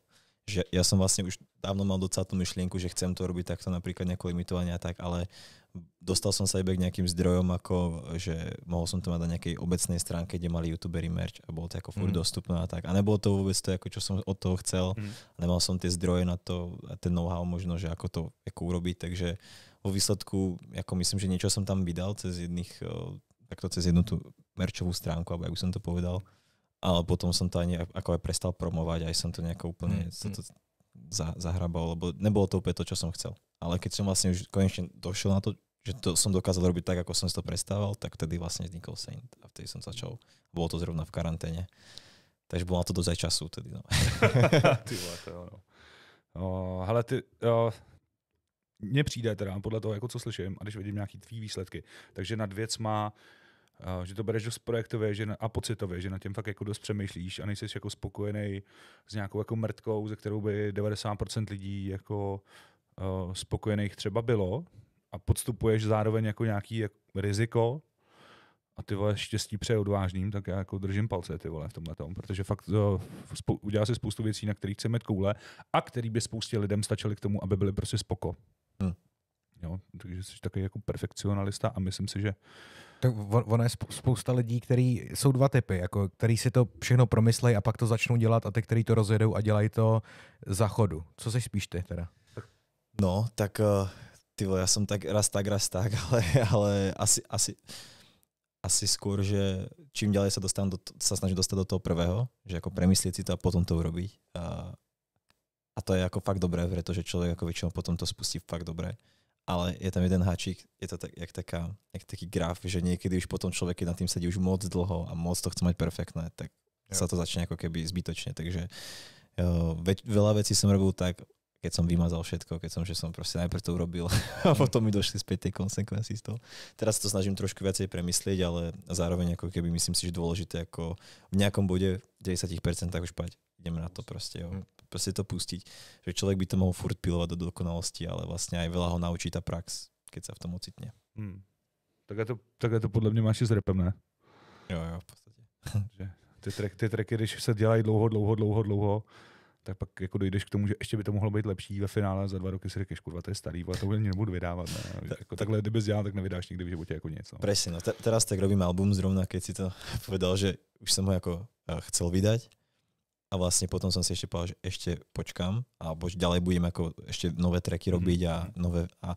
Speaker 2: že ja som vlastne už dávno mal docela tú myšlienku, že chcem to robiť takto napríklad nejako limitovania a tak, ale dostal som sa iba k nejakým zdrojom, ako že mohol som to mať na nejakej obecnej stránke, kde mali youtuberi merch a bolo to ako furt mm. dostupné a tak. A nebolo to vôbec to, ako čo som od toho chcel. Mm. Nemal som tie zdroje na to, a ten know-how možno, že ako to ako urobiť, takže vo výsledku, ako myslím, že niečo som tam vydal cez jedných, eh, takto cez jednu tú merčovú stránku, alebo jak by som to povedal ale potom som to ani ako aj prestal promovať, aj som to nejako úplne mm. to, hmm. to za, zahrabal, lebo nebolo to úplne to, čo som chcel. Ale keď som vlastne už konečne došiel na to, že to som dokázal robiť tak, ako som si to prestával, tak tedy vlastne vznikol Saint a vtedy som začal. Bolo to zrovna v karanténe. Takže bylo na to dost času tedy. No. ty vole, to je ono. O, hele, ty, o,
Speaker 3: mně přijde teda podle toho, jako co slyším, a když vidím nějaký tvý výsledky, takže nad věc má a že to bereš dost projektově že na, a pocitově, že na těm fakt jako dost přemýšlíš a nejsi jako spokojený s nějakou jako mrtkou, ze kterou by 90% lidí jako uh, spokojených třeba bylo a podstupuješ zároveň jako nějaký jako riziko a ty vole štěstí přeje odvážným, tak já jako držím palce ty vole v tomhle tom, protože fakt uh, spou- udělá se spoustu věcí, na kterých chce koule a který by spoustě lidem stačili k tomu, aby byli prostě spoko. Hmm. Jo, takže jsi takový jako perfekcionalista a myslím si, že uh, tak
Speaker 1: ono je spousta lidí, který jsou dva typy, jako, který si to všechno promyslejí a pak to začnou dělat a ty, který to rozjedou a dělají to za chodu. Co se spíš ty teda?
Speaker 2: No, tak eh, ty já jsem tak raz tak, raz tak, ale, ale asi, asi, asi skôr, že čím ďalej se dostanu do, se snažím dostat do toho prvého, že jako premyslit si to a potom to urobiť. A, a to je jako fakt dobré, protože člověk jako většinou potom to spustí fakt dobré ale je tam jeden háčik, je to tak, jak, taká, jak taký graf, že někdy už potom člověk, na tým sedí už moc dlouho a moc to chce mít perfektné, tak se to začne jako keby zbytočně, takže jo, veľa vecí som robil tak, keď som vymazal všetko, keď som, že som proste najprv to urobil a mhm. potom mi došli späť tie konsekvenci z toho. Teraz to snažím trošku viacej premyslieť, ale zároveň ako keby myslím si, že dôležité ako v nejakom bode tak už pať. Ideme na to proste, jo. Mhm. proste to pustiť. Že človek by to mohol furt pilovať do dokonalosti, ale vlastne aj veľa ho naučí tá prax, keď sa v tom ocitne.
Speaker 3: Hmm. Takhle to, takhle to podle mě máš i s repem, ne?
Speaker 2: Jo, jo, v podstate.
Speaker 3: ty, track, ty tracky, když se dělají dlouho, dlouho, dlouho, dlouho, tak pak jako dojdeš k tomu, že ještě by to mohlo být lepší ve finále za dva roky si řekneš, kurva, to je starý, ale to bude nebudu vydávat. Ne? Jako, takhle, kdyby dělal, tak nevydáš nikdy v životě jako něco. No.
Speaker 2: Presně, no te, teraz tak robím album zrovna, keď si to povedal, že už jsem ho jako eh, chcel vydat. a vlastně potom jsem si ještě povedal, že ještě počkám a bož ďalej budem jako ještě nové tracky mhm, robiť mm -hmm. a mhm. nové a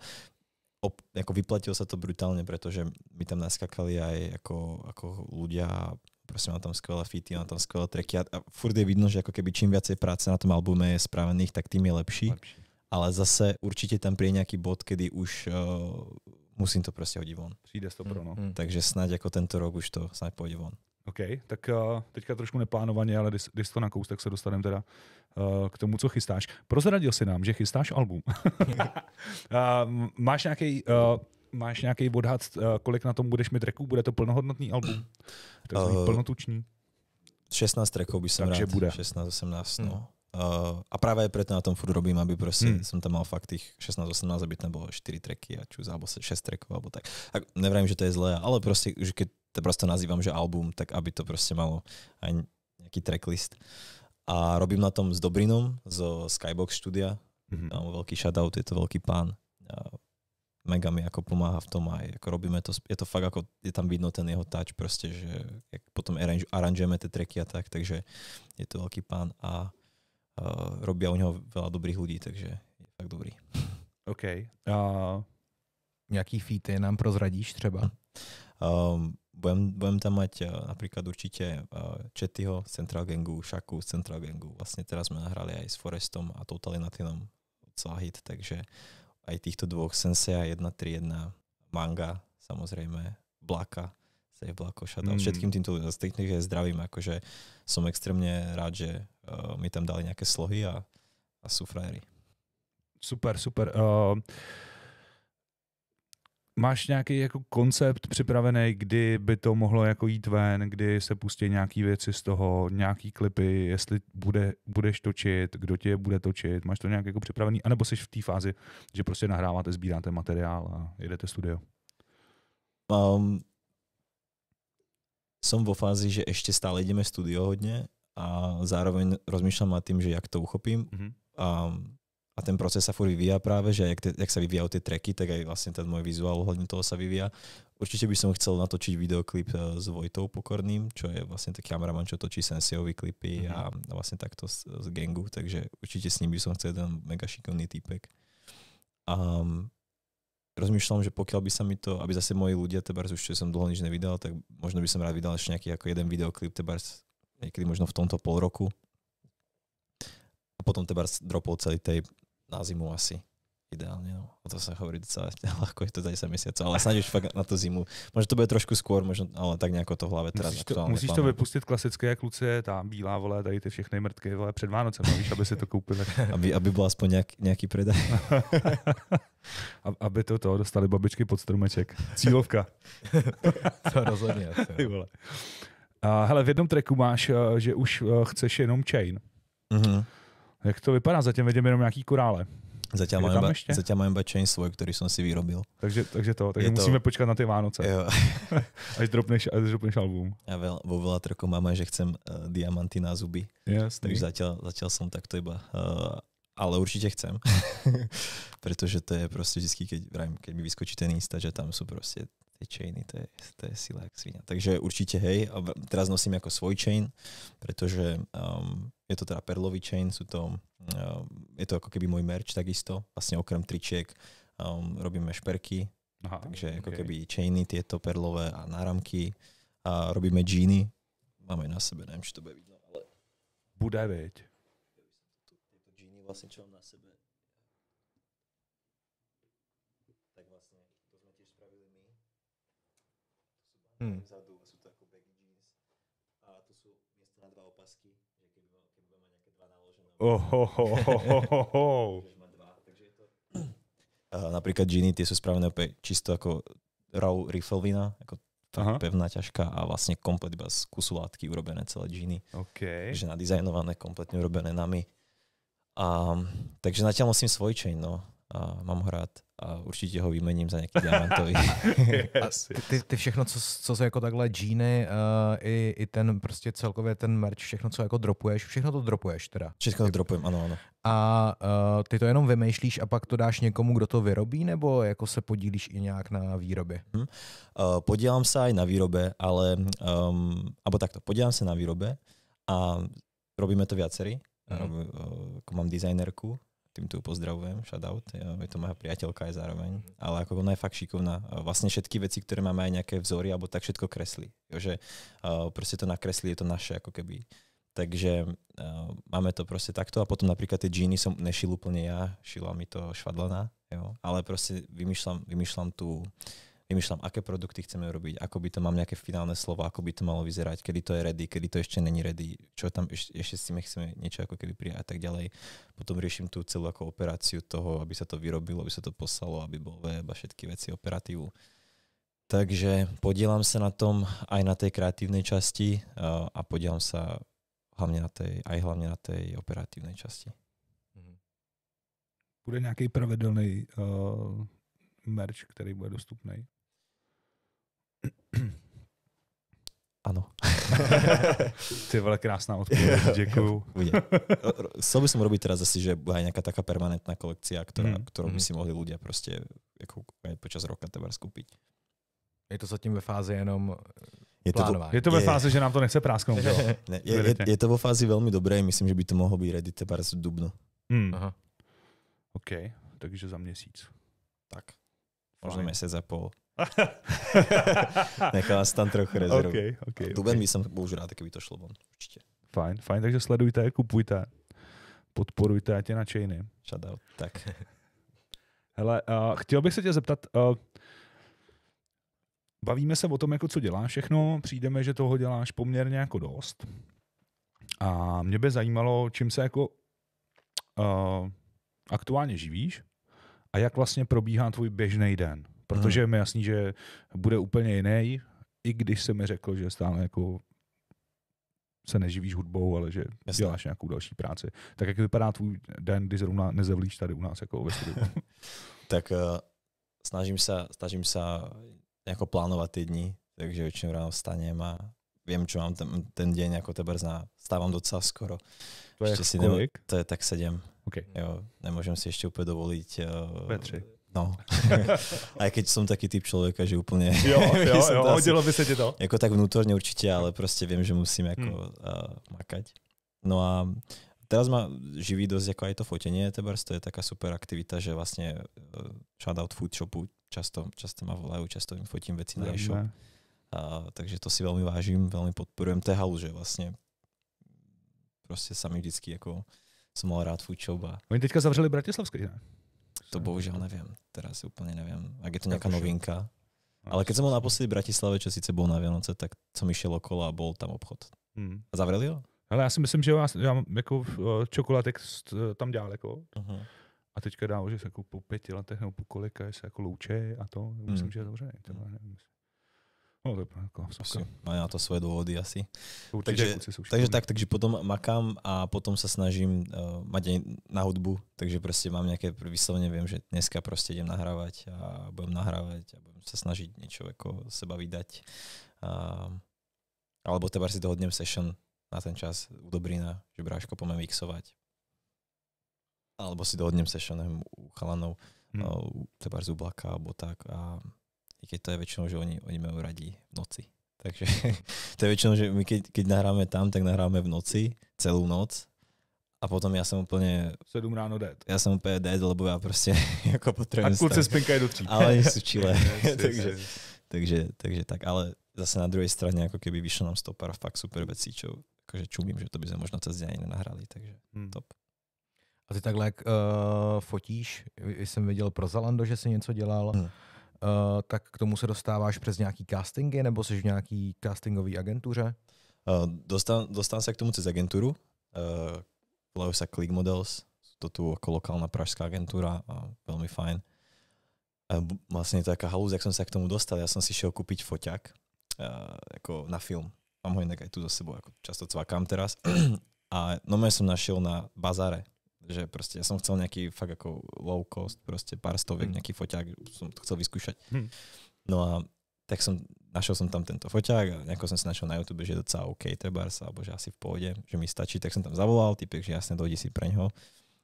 Speaker 2: op, jako vyplatilo se to brutálně, protože mi tam naskakali aj jako, jako ľudia Prostě má tam skvělé fity, má tam skvělé tracky a, a furt je vidno, že jako keby čím viacej práce na tom albume je spravených, tak tím je lepší. lepší. Ale zase určitě tam přijde nějaký bod, kdy už uh, musím to prostě hodit von. Přijde to pro no. Hmm. Takže snad jako tento rok už to snad půjde von.
Speaker 3: OK, tak uh, teďka trošku neplánovaně, ale když, když to kous, tak se dostaneme teda uh, k tomu, co chystáš. Prozradil si nám, že chystáš album. uh, máš nějaký uh, máš nějaký odhad, eh, kolik na tom budeš mít tracků? Bude to plnohodnotný album? Takzvaný uh, eh, plnotučný?
Speaker 2: 16 tracků by jsem Takže rád. bude. 16, 18, hmm. no. Uh, a právě proto na tom furt robím, aby prostě, hmm. jsem tam mal fakt těch 16-18, aby tam bolo 4 tracky a čuza, nebo 6 tracků, nebo tak. A nevrajím, že to je zlé, ale prostě, že keď to prostě nazývám, že album, tak aby to prostě malo aj nějaký tracklist. A robím na tom s Dobrinom, zo Skybox Studia. Mm-hmm. velký shoutout, je to velký pán mega mi jako pomáhá v tom a jako robíme to, je to fakt jako, je tam vidno ten jeho touch prostě, že jak potom aranž, aranžujeme ty tracky a tak, takže je to velký pán a uh, robí u něho veľa dobrých lidí, takže je fakt dobrý. OK. Uh, nějaký feety nám prozradíš třeba? Hm. Um, budem, budem tam mať uh, například určitě uh, Chettyho, Central Gangu, Shaku z Central Gangu. Vlastně teraz jsme nahrali aj s Forestom a Total Natinem celá hit, takže uh, aj týchto dvoch, Sensei 131, Manga, samozrejme, Blaka, Save Blako, Shadow. Mm. Všetkým týmto z technik je zdravím, akože som extrémne rád, že uh, mi tam dali nejaké slohy a, a sú frajery. Super, super. Uh
Speaker 3: máš nějaký jako koncept připravený, kdy by to mohlo jako jít ven, kdy se pustí nějaký věci z toho, nějaký klipy, jestli bude, budeš točit, kdo tě bude točit, máš to nějak jako připravený, anebo jsi v té fázi, že
Speaker 2: prostě nahráváte, sbíráte materiál a jedete studio? Um, jsem v fázi, že ještě stále jdeme studio hodně a zároveň rozmýšlím nad tím, že jak to uchopím. Mm -hmm. Um, a ten proces sa furt vyvíja práve, že jak, te, jak sa vyvíjajú tie tracky, tak aj vlastne ten môj vizuál ohľadne toho sa vyvíja. Určite by som chcel natočiť videoklip eh, s Vojtou Pokorným, čo je vlastne taký kameraman, čo točí Sensiovi klipy mm-hmm. a, mhm. vlastne takto z, z gengu, takže určite s ním by som chcel jeden mega šikovný týpek. Um, mm, rozmýšľam, že pokiaľ by sa mi to, aby zase moji ľudia, tebars už čo som dlho nič nevydal, tak možno by som rád vydal ešte nejaký ako jeden videoklip, tebars niekedy možno v tomto pol roku. A potom tebars dropol celý tape na zimu asi ideálne. No. O to sa hovorí docela ľahko, je to tady 7 mesiacov, ale snad už fakt na tú zimu. Možná to bude trošku skôr, možno, ale tak nejako to v hlave teraz. Musíš to, musíš to
Speaker 3: vypustit klasické, jak Lucie, bílá, vole, tady tie všechny mrtké vole, pred Vánocem, víš,
Speaker 2: aby si to kúpili. aby, aby byl aspoň nejaký, nejaký predaj.
Speaker 3: aby to, to dostali babičky pod stromeček. Cílovka. to rozhodne. Ty vole. Uh, hele, v jednom treku máš, uh, že už uh, chceš jenom chain. Uh mhm. -huh. Jak to vypadá? Zatím vidíme jenom nějaký korále.
Speaker 2: Zatím mám, iba, zatím mám bačení chain svoj, který som si vyrobil. Takže, takže to, takže je musíme to... počkat na ty Vánoce. Jo. až, dropneš, až dropneš album. Já veľ, vo veľa trokov mám že chcem uh, diamanty na zuby. Jasný. Takže zatím, zatím jsem takto iba uh, ale určitě chcem. Protože to je prostě vždycky, keď, vrajím, keď mi vyskočí ten Insta, že tam jsou prostě ty chainy, to je, to je sila jak svině. Takže určitě hej, a teraz nosím jako svůj chain, protože um, je to teda perlový chain, sú to, um, je to ako keby môj merch takisto, vlastne okrem tričiek um, robíme šperky, Aha, takže okay. ako keby chainy tieto perlové a náramky a robíme džíny, máme na sebe, neviem, či to bude vidno, ale...
Speaker 4: Bude, veď. Tieto džíny vlastne, čo mám na sebe, tak
Speaker 2: vlastne to sme tiež spravili my. To sú hmm. vzadu, sú to ako baggy jeans. A to sú
Speaker 3: miesto na dva opasky.
Speaker 2: Napríklad džiny, tie sú spravené úplne čisto ako raw rifle vína, ako Aha. pevná, ťažká a vlastne komplet iba z kusu látky urobené celé džiny. Okay. Takže nadizajnované, kompletne urobené nami. A, takže natiaľ musím svoj chain, no. A mám ho rád a určitě ho vymením za nějaký diamantový. ty, ty, ty, všechno,
Speaker 1: co, co jsou jako takhle džíny, uh, i, i, ten prostě celkově ten merch, všechno, co jako dropuješ, všechno to dropuješ teda.
Speaker 2: Všechno to dropujem, ano, ano.
Speaker 1: A uh, ty to jenom vymýšlíš a pak to dáš někomu, kdo
Speaker 2: to vyrobí, nebo jako se podílíš i nějak na výrobě? Hmm. Uh, eh, podílám se i na výrobě, ale, um, abo takto, podílám se na výrobě a robíme to viacerí. Hmm. Uh, mám designerku, tu pozdravujem, shoutout, je to moja priateľka aj zároveň, ale ako ona je fakt šikovná. Vlastne všetky veci, ktoré máme aj nejaké vzory, alebo tak všetko kreslí. Jo, že uh, proste to nakreslí, je to naše ako keby. Takže uh, máme to proste takto a potom napríklad tie džíny som nešil úplne ja, šila mi to švadlená, jo, ale proste vymýšľam, vymýšľam tú, uh, vymýšľam, aké produkty chceme robiť, ako by to mám nejaké finálne slovo, ako by to malo vyzerať, kedy to je ready, kedy to ešte není ready, čo tam ešte, ešte s tým chceme niečo ako keby prijať a tak ďalej. Potom riešim tú celú ako operáciu toho, aby sa to vyrobilo, aby sa to poslalo, aby bol web a všetky veci operatívu. Takže podílám se na tom aj na té kreatívnej časti a podílám se hlavně na tej, aj hlavně na té operativní části. Mhm.
Speaker 3: Bude nějaký pravidelný uh, merch, který bude dostupný?
Speaker 2: Ano.
Speaker 3: Ty vole, krásná odpověď, děkuju.
Speaker 2: Chcel by som robiť teraz asi, že bude nějaká taká permanentná kolekcia, ktorá, mm. kterou by hmm. si mohli ľudia prostě jako počas roka tebars skupit? Je to zatím ve fázi jenom eh, je to, plánování. Je to ve je, fázi, že nám to nechce prásknout. Je, je, je, je to ve fázi velmi dobré, myslím, že by to mohlo být ready tebars v Dubnu. Mm. Aha.
Speaker 3: OK, takže za měsíc.
Speaker 2: Tak. Možná měsíc a půl.
Speaker 3: Nechal nás
Speaker 2: tam trochu rezervu. Okay, okay, a Duben okay. jsem byl už rád, kdyby to šlo von. Určitě.
Speaker 3: Fajn, fajn, takže sledujte, kupujte, podporujte, ať je na chainy. out. tak. Hele, uh, chtěl bych se tě zeptat, uh, bavíme se o tom, jako co děláš všechno, přijdeme, že toho děláš poměrně jako dost. A mě by zajímalo, čím se jako uh, aktuálně živíš a jak vlastně probíhá tvůj běžný den protože je mi jasný, že bude úplně jiný, i když se mi řekl, že stále jako se neživíš hudbou, ale že Jasne. děláš nějakou další práci. Tak jak vypadá tvůj den, kdy zrovna nezevlíš tady u nás jako ve studiu?
Speaker 2: tak uh, snažím se, snažím se jako plánovat ty dny, takže většinou ráno vstanem a vím, co mám ten, ten den jako tebe zná. Stávám docela skoro. To je, si Nemo, to je tak sedím, Okay. Jo, nemůžem si ještě úplně dovolit. Uh, No, aj keď som taký typ človeka, že úplne... Jo, jo, jo hodilo by se ti to. Jako tak vnútorne určitě, ale prostě vím, že musím jako hmm. uh, makať. No a teraz ma živí dosť ako aj to fotenie, tebars, to je taká super aktivita, že vlastně uh, e, shoutout food shopu, často, často ma volajú, často im fotím veci na e-shop. Uh, takže to si velmi vážím, velmi podporujem té halu, že vlastně prostě sami vždycky jako jsem mal rád food shop. A...
Speaker 3: Oni teďka zavřeli Bratislavský, ne?
Speaker 2: To bohužel nevím, teraz úplně nevím. A je to nějaká novinka. No, Ale keď jsem byl naposledy v Bratislave, čo sice byl na Vianoce, tak co mi šel okolo a byl tam obchod. Hmm. A zavřeli ho? Ale já si myslím, že já, já
Speaker 3: jako eh, čokoládek eh, tam dělal jako. Uh-huh. A teďka dál, že se jako po pěti letech nebo po kolika, se jako louče a to, myslím, hmm. že je zavřený. Tohle, hmm. nevím.
Speaker 2: No, to je jako asi, na to svoje důvody asi. Určite takže, takže tak, takže potom makám a potom se snažím uh, mať na hudbu, takže prostě mám nějaké vyslovně vím, že dneska prostě jdem nahrávat a budem nahrávat, a budem se snažit niečo jako seba vydať. Uh, alebo teba si dohodnem session na ten čas u Dobrina, že bráško pomem mixovat. Alebo si dohodnem session neviem, u chalanov, hmm. uh, eh, teba z Ublaka alebo tak a i keď to je väčšinou, že oni, oni majú radí v noci. Takže to je většinou, že my keď, keď nahráme tam, tak nahráme v noci, celou noc. A potom já jsem úplně...
Speaker 3: V 7 ráno dead.
Speaker 2: Já jsem úplně dead, lebo já prostě jako potřebuji... A kluci spinkají do tří. Ale jsou v Chile. takže, takže, takže tak, ale zase na druhé straně, jako keby vyšlo nám stopar fakt super čo, Jakože čumím, že to by se možná cez den ani nenahrali, takže
Speaker 1: hmm. top. A ty takhle jak, uh, fotíš, jsem viděl pro Zalando, že si něco dělal. Hmm Uh, tak k tomu se dostáváš přes nějaký castingy nebo jsi v nějaký castingové agentuře?
Speaker 2: Uh, eh, dostám, dostám se k tomu přes agenturu. Uh, eh, volají se Click Models. to tu jako lokální pražská agentura, a velmi fajn. Uh, to taká halúz, jak jsem se k tomu dostal. já jsem si šel koupit foťák uh, na film. Mám ho jinak i tu za sebou, jako často cvakám teraz. a no, jsem našel na bazare že prostě ja som chcel nejaký fakt ako low cost, proste pár stoviek, hmm. nejaký foťák, som to chcel vyskúšať. Hmm. No a tak som, našiel som tam tento foťák a nejako som si našiel na YouTube, že je docela OK sa, alebo že asi v pohode, že mi stačí, tak som tam zavolal, typek, že jasne, dojde si preňho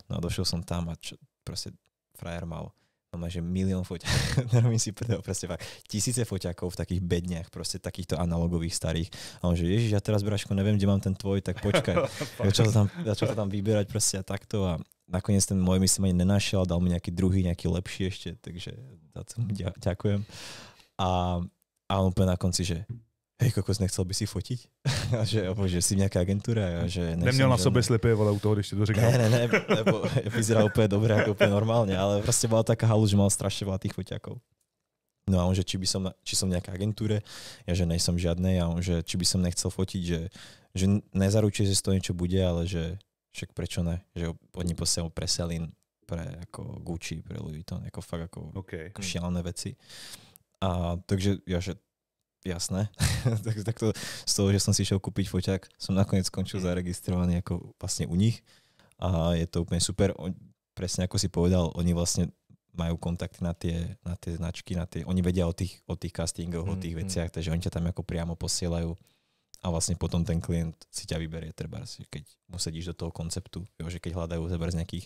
Speaker 2: No a došiel som tam a čo, proste frajer mal má, no, že milion foťákov, nerobím si prdel, proste fakt, tisíce foťákov v takých bedniach, proste takýchto analogových starých. A on že, ježiš, ja teraz, Braško, neviem, kde mám ten tvoj, tak počkaj. začal, to tam, začal to tam vybierať proste a takto a nakoniec ten môj myslím ani nenašiel, dal mi nejaký druhý, nejaký lepší ešte, takže za to mu ďakujem. A, a on úplne na konci, že hej kokos, nechcel by si fotit? a že, jo, že jsi nějaká agentura. Jo, že nejsem, Neměl na sobě slipy, vole, u toho, když ti to říkal. Ne, ne, ne, nebo vyzerá úplně dobré, jako úplně normálně, ale prostě byla taká halu, že mal strašně bohatých fotíků. No a on, že či, by som, či som nějaká agentúre, já, že nejsem žádný, a on, že či by som nechcel fotit, že, že nezaručuje, že z toho něco bude, ale že však prečo ne, že oni posielajú prostě pre Selin, pre jako Gucci, pre Louis Vuitton, jako fakt jako, okay. jako šialené věci. A takže já, že jasné, tak, tak to z toho, že jsem si šel koupit foťák, jsem nakonec skončil mhm. zaregistrovaný jako vlastně u nich a je to úplně super. On, presne ako si povedal, oni vlastne majú kontakty na tie, na tie značky, na tie, oni vedia o tých, o tých castingoch, mm, o tých mhm, mhm. veciach, takže oni ťa tam jako priamo posielajú a vlastne potom ten klient si ťa vyberie, treba, keď mu sedíš do toho konceptu, jo, že keď hľadajú treba z nejakých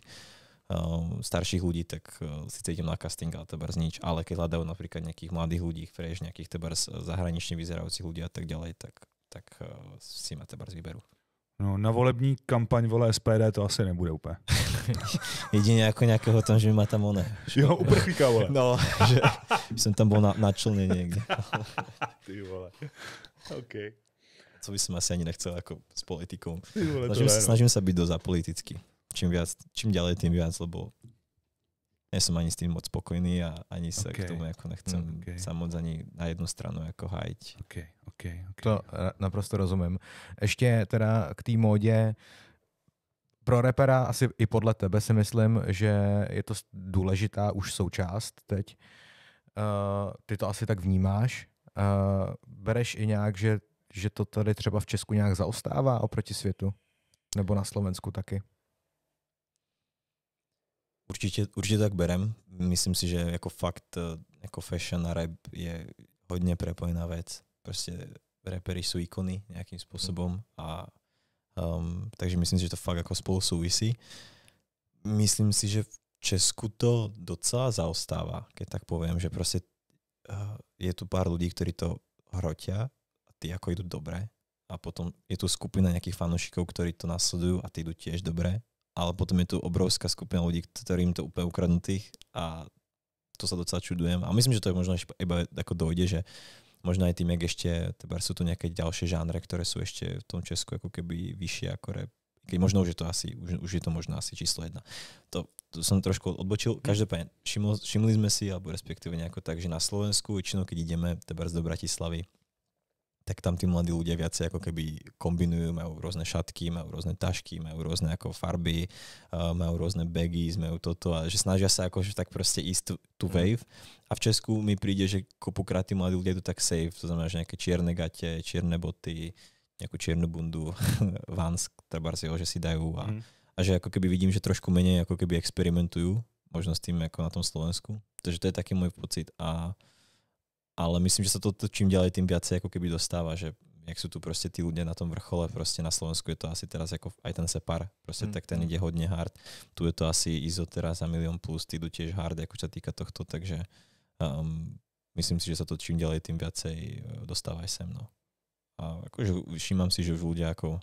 Speaker 2: Ehm, starších ľudí, tak uh, cítím na casting a z nič, ale keď hľadajú napríklad nejakých mladých ľudí, fresh, nejakých z eh, zahranične vyzerajúcich ľudí a tak ďalej, tak, tak uh, si ma tebars vyberú.
Speaker 3: No, na volební kampaň vole
Speaker 2: SPD to asi nebude úplně. Jedině jako nějakého tam, že má tam one. Jo, uprchlíka vole. No, že jsem tam byl na, načlně někde. Ty vole. OK. Co bych asi ani nechcel jako s politikou. Ty vole, snažím, se, no. snažím se být doza politický čím, viac, čím ďalej, tým viac, lebo nie som ani s tým moc spokojný a ani sa okay. k tomu jako nechcem okay. sa moc ani na jednu stranu jako hájit. Okay. Okay.
Speaker 1: Okay. To naprosto rozumím. Ještě teda k té móde, pro repera asi i podle tebe si myslím, že je to důležitá už součást teď. Uh, ty to asi tak vnímáš. Uh, bereš i nějak, že, že to tady třeba v Česku nějak zaostává oproti světu? Nebo na Slovensku taky?
Speaker 2: Určitě, určitě tak berem. Myslím si, že jako fakt eh, jako fashion a rap je hodně prepojená věc. Prostě rapery jsou ikony nějakým způsobem a um, takže myslím si, že to fakt jako spolu souvisí. Myslím si, že v Česku to docela zaostává, keď tak povím, že prostě uh, je tu pár lidí, kteří to hrotia a ty jako jdu dobré a potom je tu skupina nějakých fanoušků, kteří to nasledují a ty jdu těž dobré ale potom je tu obrovská skupina ľudí, ktorým to úplne ukradnutých a to sa docela čudujem. A myslím, že to je možno iba ako dojde, že možno aj tým, jak ešte, teda sú tu nejaké ďalšie žánre, ktoré sú ešte v tom Česku ako keby vyššie ako rap. Keď možno už je to asi, už, už je to možno asi číslo jedna. To, to som trošku odbočil. Mhm. Každopádne, všimli, všimli sme si, alebo respektíve nejako tak, že na Slovensku, väčšinou keď ideme, teda do Bratislavy, tak tam tí mladí ľudia viacej ako keby kombinujú, majú rôzne šatky, majú rôzne tašky, majú rôzne ako farby, uh, eh, majú rôzne baggy, majú toto a že snažia sa ako, že tak proste ísť tu, tu mhm. wave. A v Česku mi príde, že kopukrát tí mladí ľudia idú tak safe, to znamená, že nejaké čierne gate, čierne boty, nejakú čiernu bundu, Vans, treba si ho, že si dajú a, mm. a že ako keby vidím, že trošku menej ako keby experimentujú, možno s tým ako na tom Slovensku. Takže to je taký môj pocit a ale myslím, že se to, to čím dělají, tím více jako keby dostává, že jak jsou tu prostě ty lidé na tom vrchole, prostě na Slovensku je to asi teraz jako aj ten separ, prostě mm. tak ten no. jde hodně hard, tu je to asi ISO teraz za milion plus, ty jdu těž hard, jako se týká tohto, takže um, myslím si, že se to čím dělají, tím více eh, dostávají sem, no. A jakože všímám si, že už lidé jako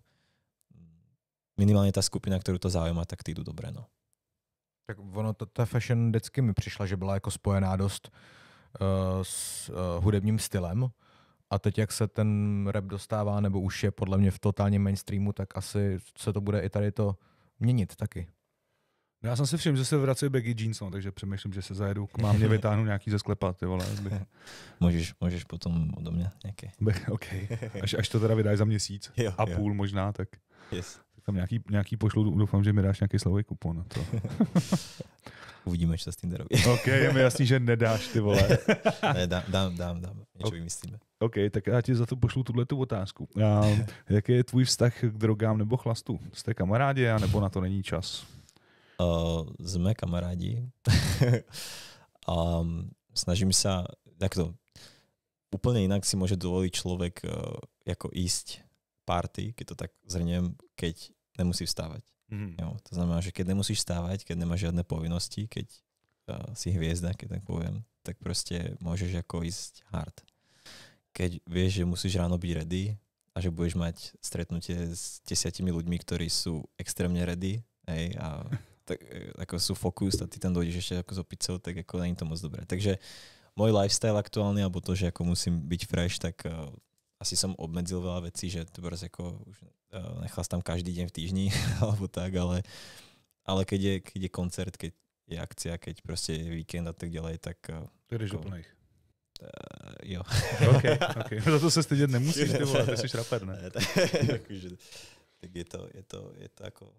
Speaker 2: minimálně ta skupina, kterou to zájemá, tak ty jdu dobré, no. Tak ono, ta fashion vždycky mi přišla, že byla jako
Speaker 1: spojená dost Eh, s eh, hudebním stylem. A teď, jak se ten rap dostává, nebo už je podle mě v totálně mainstreamu, tak asi se to bude i tady to měnit taky.
Speaker 3: No, já jsem si všiml, že se vrací baggy jeans, no, takže přemýšlím, že se zajedu k mámě vytáhnu nějaký ze sklepa, ty vole. Bych...
Speaker 2: můžeš, můžeš potom ode mě nějaký. Okay. až, až to teda vydáš za měsíc jo, a jo. půl možná, tak. Yes.
Speaker 3: Tam nějaký, nějaký pošlu, doufám, že mi dáš nějaký slovový kupon na to. Uvidíme, co s tím dorobí. OK, je mi jasný, že nedáš ty vole.
Speaker 2: ne, dám, dám, dám, dám. Něco vymyslíme.
Speaker 3: OK, tak já ti za to pošlu tuhle tu otázku. A jaký je tvůj vztah k drogám nebo chlastu? Jste kamarádi, a nebo
Speaker 2: na to není čas? Uh, jsme kamarádi. um, snažím se, jak to, úplně jinak si může dovolit člověk uh, jako jíst party, když to tak zřejmě keď nemusí vstávať. Mm. Jo, to znamená, že keď nemusíš vstávať, keď nemáš žiadne povinnosti, keď uh, si hviezda, keď tak poviem, tak prostě můžeš jako jíst hard. Keď vieš, že musíš ráno být ready a že budeš mať stretnutie s desiatimi ľuďmi, ktorí sú extrémně ready, hej, a tak, eh, jako sú fokus a ty tam dojdeš ještě jako s opicou, tak jako není to moc dobré. Takže můj lifestyle aktuálně, alebo to, že jako musím být fresh, tak eh, asi jsem obmedzil veľa vecí, že to prostě jako už eh, tam každý den v týždni, alebo tak, ale, ale keď, je, keď je koncert, keď je akcia, keď prostě je víkend a tak ďalej, tak... Eh, ty jdeš do jako- plných. Eh, uh, jo. OK, OK. Za to se stydět nemusíš, ty vole, ty jsi ne? tak, takže, tak je to, je to, je to jako...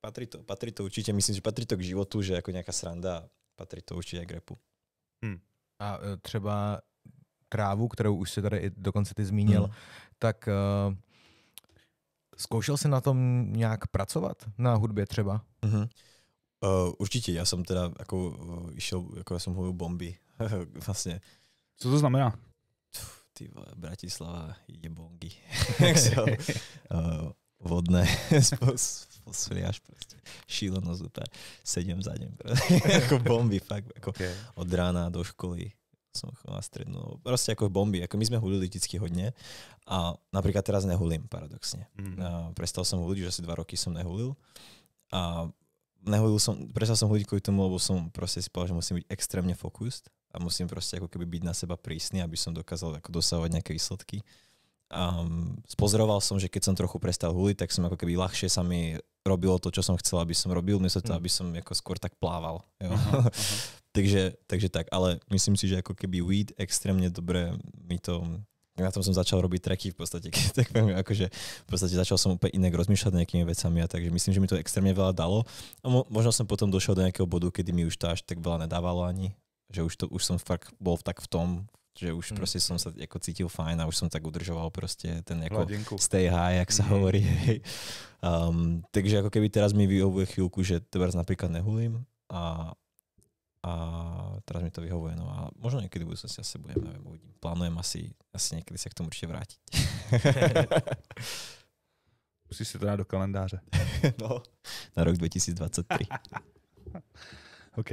Speaker 2: Patří to, patří to určitě, myslím, že patří to k životu, že jako nějaká sranda, patří to určitě k repu.
Speaker 1: Hmm. A třeba krávu, kterou už si tady i dokonce ty zmínil, mm. tak uh, zkoušel jsi na tom nějak pracovat? Na hudbě třeba?
Speaker 2: Hmm. Uh, určitě, já jsem teda jako uh, išel, jako já jsem mluvil bomby, vlastně. Co to znamená? ty vole, Bratislava je bongy. uh, vodné, posiliáš prostě šílenost úplně, sedím za ním, jako bomby fakt, jako okay. od rána do školy, som chodil na strednú, proste ako bomby, ako my sme hulili vždycky hodne a napríklad teraz nehulím paradoxne. Mm. A prestal som huliť, už asi dva roky som nehulil a nehulil som, prestal som huliť kvôli tomu, lebo som proste si povedal, že musím byť extrémne focused a musím proste ako keby byť na seba prísny, aby som dokázal ako dosahovať nejaké výsledky um, spozoroval som, že keď som trochu prestal huliť, tak som ako keby ľahšie sa mi robilo to, čo som chcel, aby som robil, myslím, to, mm. aby som jako skôr tak plával. Jo. Uh -huh. takže, takže tak, ale myslím si, že ako keby weed extrémně dobre mi to na tom jsem začal robiť tracky v podstatě, tak povím, akože v podstatě začal jsem úplne inak rozmýšľať nejakými vecami a takže myslím, že mi to extrémně veľa dalo a mo možno jsem potom došel do nejakého bodu, kedy mi už to až tak veľa nedávalo ani, že už, to, už jsem fakt bol tak v tom, že už hmm. prostě jsem hmm. se jako cítil fajn a už jsem tak udržoval prostě ten jako Hladinku. stay high, jak se hmm. hovorí. um, takže jako keby teraz mi vyhovuje chvilku, že teraz například nehulím a, a teraz mi to vyhovuje. No a možno někdy budu si asi budem, nevím, uvidím. Plánujem asi, asi někdy se k tomu určitě vrátit. Musíš se to dát do kalendáře. no, na rok 2023.
Speaker 3: OK.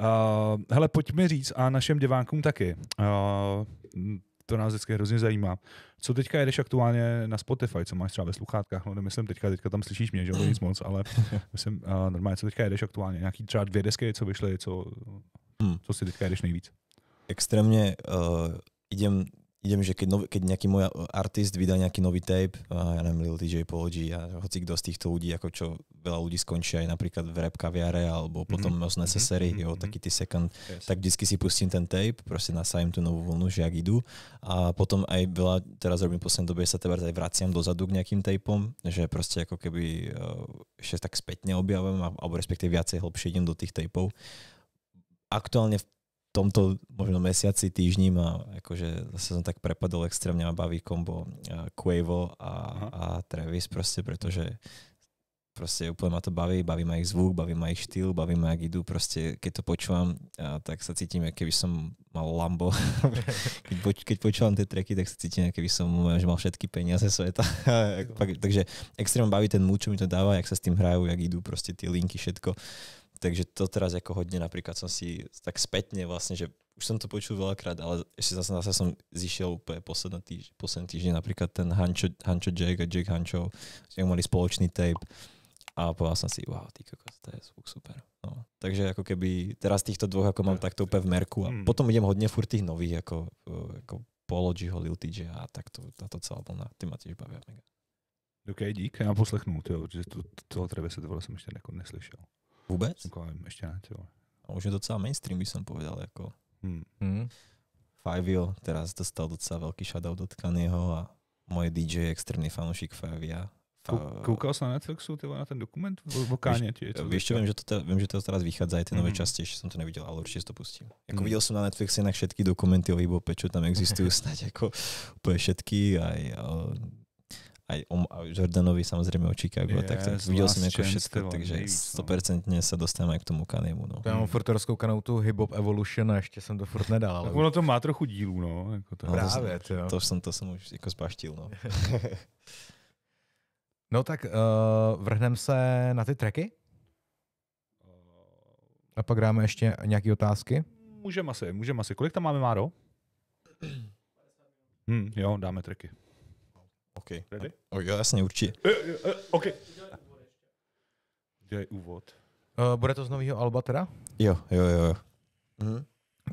Speaker 3: Eh, hele, pojď mi říct a našem divákům taky. Uh, to nás vždycky hrozně zajímá. Co teďka jedeš aktuálně na Spotify, co máš třeba ve sluchátkách, no nemyslím teďka, teďka tam slyšíš mě, že to nic moc, ale myslím, uh, normálně, co teďka jedeš aktuálně, nějaký třeba dvě desky, co vyšly, co, hmm.
Speaker 2: co si teďka jedeš nejvíc? Extrémně uh, idem idem, že keď, nov, keď nejaký môj artist vydá nejaký nový tape, a ja neviem, Lil DJ Pology a hoci kto z týchto ľudí, ako čo veľa ľudí skončí aj napríklad v rap kaviare alebo mhm. potom mm-hmm. Most Necessary, mm-hmm. jo, mhm. taký ty second, yes. tak vždycky si pustím ten tape, prostě nasájem tu novú vlnu, že jak idú a potom aj veľa, teraz robím v poslednej dobe, sa teda aj vraciam dozadu k nejakým tapom, že prostě ako keby eh, ešte tak spätne objavujem, alebo respektive viacej hlbšie idem do tých tapov. Aktuálne v tomto možno mesiaci, týždni ma akože zase som tak prepadol extrémne a baví kombo eh, Quavo a, a Travis proste, pretože proste úplne ma to baví, baví ma ich zvuk, baví ma ich štýl, baví ma, ak idú, proste keď to počúvam, a, tak sa cítim, keby som mal Lambo. keď, poč, keď počúvam tie tracky, tak sa cítim, keby som že mal všetky peniaze sveta. takže extrémne baví ten mood, čo mi to dáva, jak sa s tým hrajú, jak idú proste tie linky, všetko takže to teraz jako hodně například jsem si tak zpětně vlastně, že už jsem to počul velakrát, ale ještě zase, zase jsem zjišel úplně poslední týž, poslední týždeň například ten Hancho, Hancho Jack a Jack Hancho, jak měli společný tape a povedal jsem si, wow, ty kokos, to je zvuk super. No. Takže jako keby teraz těchto dvou jako mám tak to úplně v merku a hmm. potom idem hodně furt těch nových jako, eh, jako Polo, Gho, Lil TJ a tak to, na to celá vlna, ty má těž baví mega. OK, dík, já poslechnu, tyjo, že to, toho Trevise to jsem ještě jako neslyšel. Vůbec? Kolem, jako, ještě ne, ty vole. A už je docela mainstream, bych jsem povedal, jako. Hmm. Hmm. Fivio teraz dostal docela velký shoutout od Kanyeho a moje DJ je extrémný fanoušik Five Fa... Koukal jsem na Netflixu ty na ten dokument v to. Víš čo, vím, že to, te, vím, že to teraz i ty nové mm. časti, ještě jsem to neviděl, ale určitě to pustím. Jako mm. viděl jsem na Netflixu jinak všetky dokumenty o Ibo Peču, tam existují snad jako úplně všetky, a a o, um, Jordanovi samozřejmě o Chicago, yes, tak, tak viděl jsem jako všechno, takže no. stopercentně se dostaneme k tomu Kanemu. No. Já mám
Speaker 1: furt rozkoukanou tu Hip Hop Evolution a ještě jsem to furt nedal. Ale... ono
Speaker 2: to má trochu dílů, no. Jako to. No, Právě, to, jsem, to, jsem, to jsem už jako zbaštil, no.
Speaker 1: no tak uh, vrhneme se na ty tracky? A pak dáme ještě nějaké otázky?
Speaker 3: Můžeme asi, můžeme asi. Kolik tam máme, Máro? Hm, jo, dáme tracky.
Speaker 2: OK. Ready? O, jo, jasně, určitě. Uh, uh, OK.
Speaker 3: úvod.
Speaker 1: Uh, bude to z nového Alba teda?
Speaker 2: Jo, jo, jo. Mhm.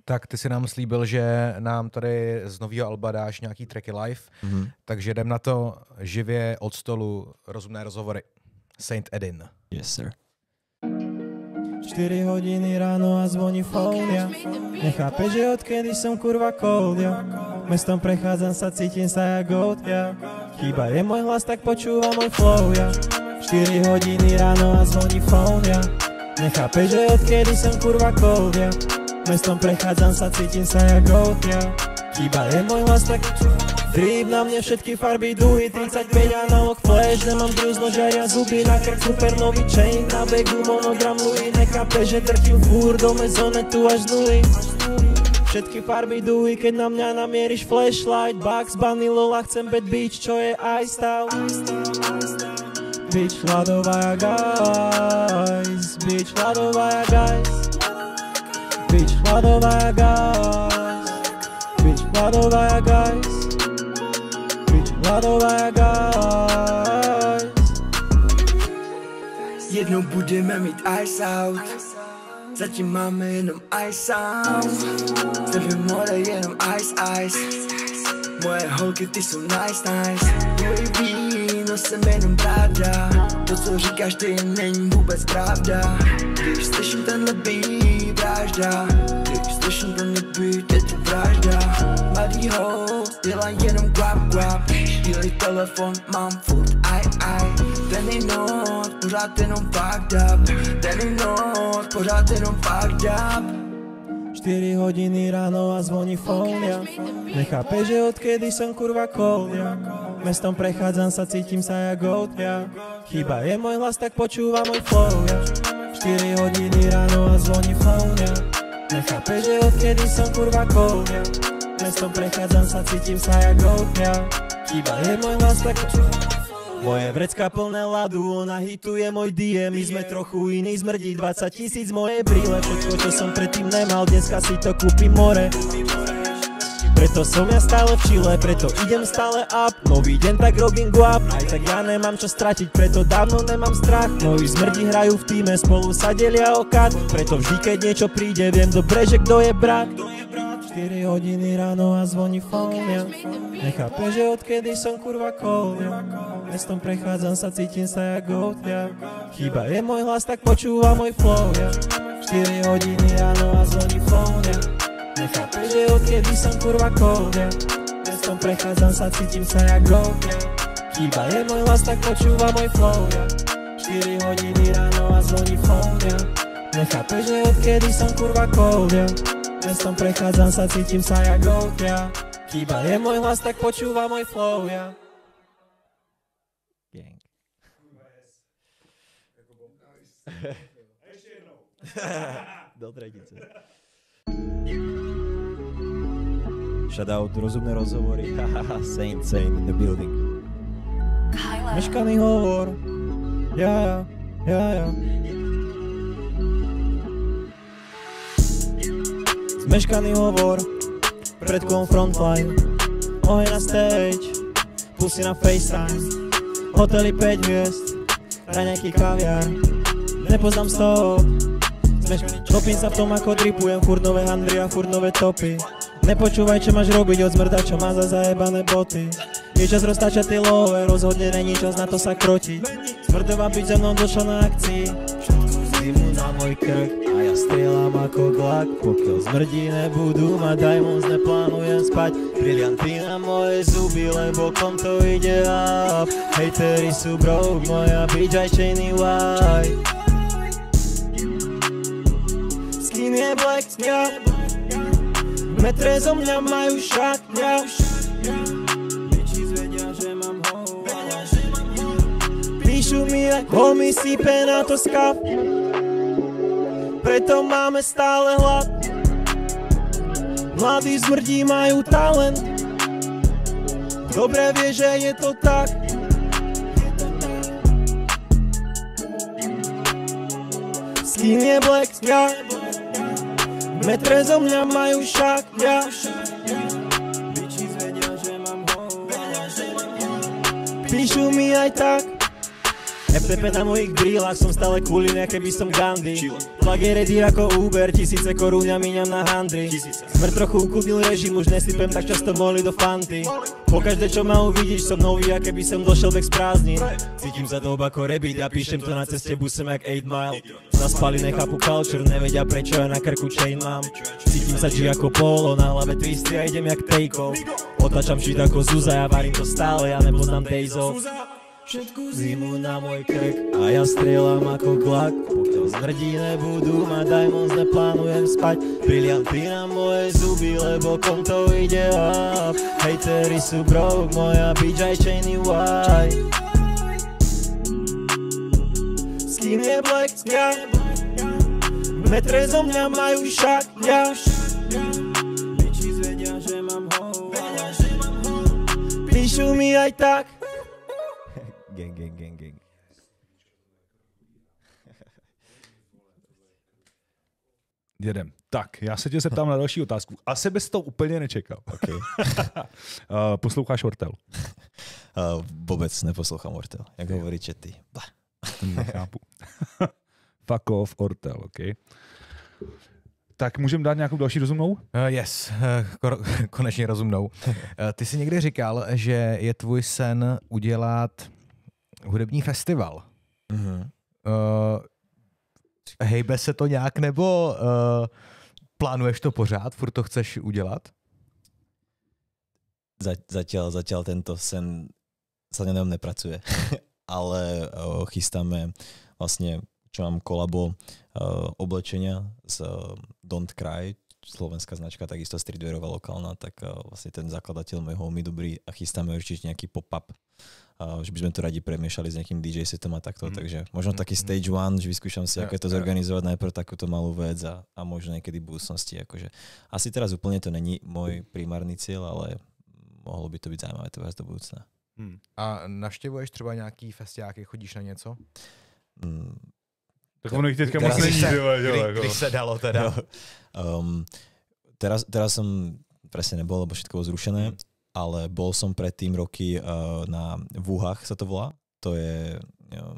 Speaker 1: Tak ty si nám slíbil, že nám tady z nového Alba dáš nějaký tracky live, mhm. takže jdem na to živě od stolu rozumné rozhovory. Saint Edin.
Speaker 2: Yes, sir.
Speaker 4: 4 hodiny ráno a zvoní fólia Nechápe, že odkedy som kurva jo Mestom prechádzam sa, cítim sa jak ja Chýba je môj hlas, tak počúva môj flow ja 4 hodiny ráno a zvoní fólia Nechápe, že odkedy som kurva ja Mestom prechádzam sa, cítim sa jak ja Iba je môj hlas tak Drip na mne všetky farby, duhy 35 a na ok flash Nemám druzno, žaria zuby na krk nový chain na begu monogram Louis Nechápe, že trtím fúr do tu až nuly Všetky farby duhy, keď na mňa namieríš flashlight Bugs Bunny Lola, chcem bad bitch, čo je ice style Bitch ja guys Bitch ja guys Bitch ja guys lado da guys Pryč lado da guys Jednou budeme mít ice out Zatím máme jenom ice out Tebe more jenom ice ice Moje holky ty jsou nice nice Moje víno jsem jenom pravda To co říkáš ty není vůbec pravda Když slyším tenhle beat vražda Slyším plný beat, je to vražda Mladý ho, dělá jenom grab grab Bílý telefon, mám furt aj aj Den i noc, pořád jenom fucked up Den i noc, pořád jenom fucked up 4 hodiny ráno a zvoní fónia Nechápe, že odkedy som kurva kolia Mestom prechádzam sa, cítim sa jak outlia Chyba je môj hlas, tak počúva môj flow 4 hodiny ráno a zvoní fónia Nechápe, že odkedy som kurva kouměl Mestom prechádzam sa, cítim sa jak houkia Chýba je môj hlas tak... Moje vrecka plné ladu, ona hituje môj DM My sme trochu iný, zmrdí 20 tisíc moje brýle Všetko, čo som predtým nemal, dneska si to kúpim more Preto som ja stále v Chile, preto idem stále up Nový deň tak robím guap, aj tak ja nemám čo stratiť Preto dávno nemám strach, moji smrti hrajú v týme Spolu sa delia okat, preto vždy keď niečo príde Viem dobre, že kto je brat 4 hodiny ráno a zvoní fón ja. Nechápe, že odkedy som kurva kol ja. Mestom prechádzam sa, cítim sa jak goat ja. Chyba je môj hlas, tak počúva môj flow ja. 4 hodiny ráno a zvoní fón ja. Nechápe, že odkedy som kurva kovne Dnes tom prechádzam sa, cítim sa jak hovne Chyba je môj hlas, tak počúva môj flow ja. 4 hodiny ráno a zvoní phone ja. Nechápe, že odkedy som kurva kovne Dnes tom prechádzam sa, cítim sa jak hovne ja. Chyba je môj hlas, tak počúva môj flow ja.
Speaker 2: Gang. Jako Do tretice. Shout out, rozumné rozhovory. Saint Saint in the building.
Speaker 4: Kyle. Meškaný hovor. Já, já, já, já. Zmeškaný hovor, predklon frontline, oheň na stage, pusy na FaceTime, hotely 5 hviezd. hvězd, nejaký kaviár, nepoznám stop, Zmeškaný, topím sa v tom ako dripujem, furt nové handry a furt nové topy. Nepočúvaj, čo máš robiť od zmrda, čo má za zajebané boty Je čas roztačať ty lohové, rozhodne není čas na to sa krotiť Zmrdová byť ze mnou došla na akcii Všetku zimu na môj krk a ja strieľam ako glak Pokiaľ zmrdí nebudú ma diamonds, neplánujem spať Brilianty na moje zuby, lebo kom to ide up Hejteri sú broke, moja bitch aj chainy white Skin je black, skin je black Metry zo mě mají šatně Větší zvedňa, že mám ho Píšu mi jak homie sípe na to skap Preto máme stále hlad Mladí zmrdí mají talent Dobre vie, že je to tak S je Black Jack Metre zo mě mají šak, já Píšu mi aj tak FTP na mojich brýlach som stále kulina, keby som Gandhi Plug je ready ako Uber, tisíce korun ja míňam na handry Smrt trochu ukudnil režim, už nesypem tak často boli do fanty Po každé čo ma uvidíš, som nový, a keby som došel tak z prázdnin Cítim za dob ako rebit, a píšem to na ceste busem jak 8 Mile Na spali nechápu culture, nevedia prečo ja na krku chain mám Cítim sa G ako polo, na hlave twisty a idem jak tejko Otačam shit ako Zuza, ja varím to stále, ja nepoznám Dejzo Všetku zimu na môj krk a ja strieľam ako klak Pokiaľ zvrdí nebudú mať diamonds, neplánujem spať ty na moje zuby, lebo kom to ide up Hatery sú broke, moja bitch aj chainy why. S kým je black, ja Metre zo mňa majú však, ja Biči zvedia, že mám ho Píšu mi aj tak
Speaker 3: Jedem. Tak, já se tě zeptám na další otázku. Asi bys to úplně nečekal. Okay. uh,
Speaker 2: posloucháš Hortel? Uh, eh, vůbec neposlouchám Hortel, jak hovorí ty. Nechápu. Fuck off, Hortel, OK.
Speaker 3: Tak můžeme dát nějakou další rozumnou?
Speaker 1: Uh, yes, uh, konečně rozumnou. Uh, ty jsi někdy říkal, že je tvůj sen udělat hudební festival. uh huh Uh, hejbe se to nějak nebo uh, plánuješ to pořád, furt to chceš
Speaker 2: udělat? Za, zatěl, tento sen se na něm nepracuje, ale uh, chystáme vlastně, čo mám kolabo uh, oblečenia z uh, Don't Cry, slovenská značka, takisto streetwearová lokálna, tak uh, vlastně ten zakladatel môjho mi dobrý a chystáme určitě nějaký pop-up že bychom to rádi premiešali s nějakým DJ setem a takto, mm. takže možno taky hmm. stage one, že vyskúšam si, yeah, to zorganizovat yeah. najprv takovou malou věc a, a možno někdy budoucnosti. Jakože. Asi teraz úplně to není můj primární cíl, ale mohlo by to být zajímavé to vás do budoucna.
Speaker 1: Hmm. A navštěvuješ třeba nějaký festiáky, chodíš na něco? Hmm. Tak ono jich teďka moc není, když jako. se dalo teda. No,
Speaker 2: um, teraz, teraz jsem, presne nebol, lebo všetko bolo zrušené. Hmm ale bol som predtým roky uh, na Vúhach sa to volá, to je uh,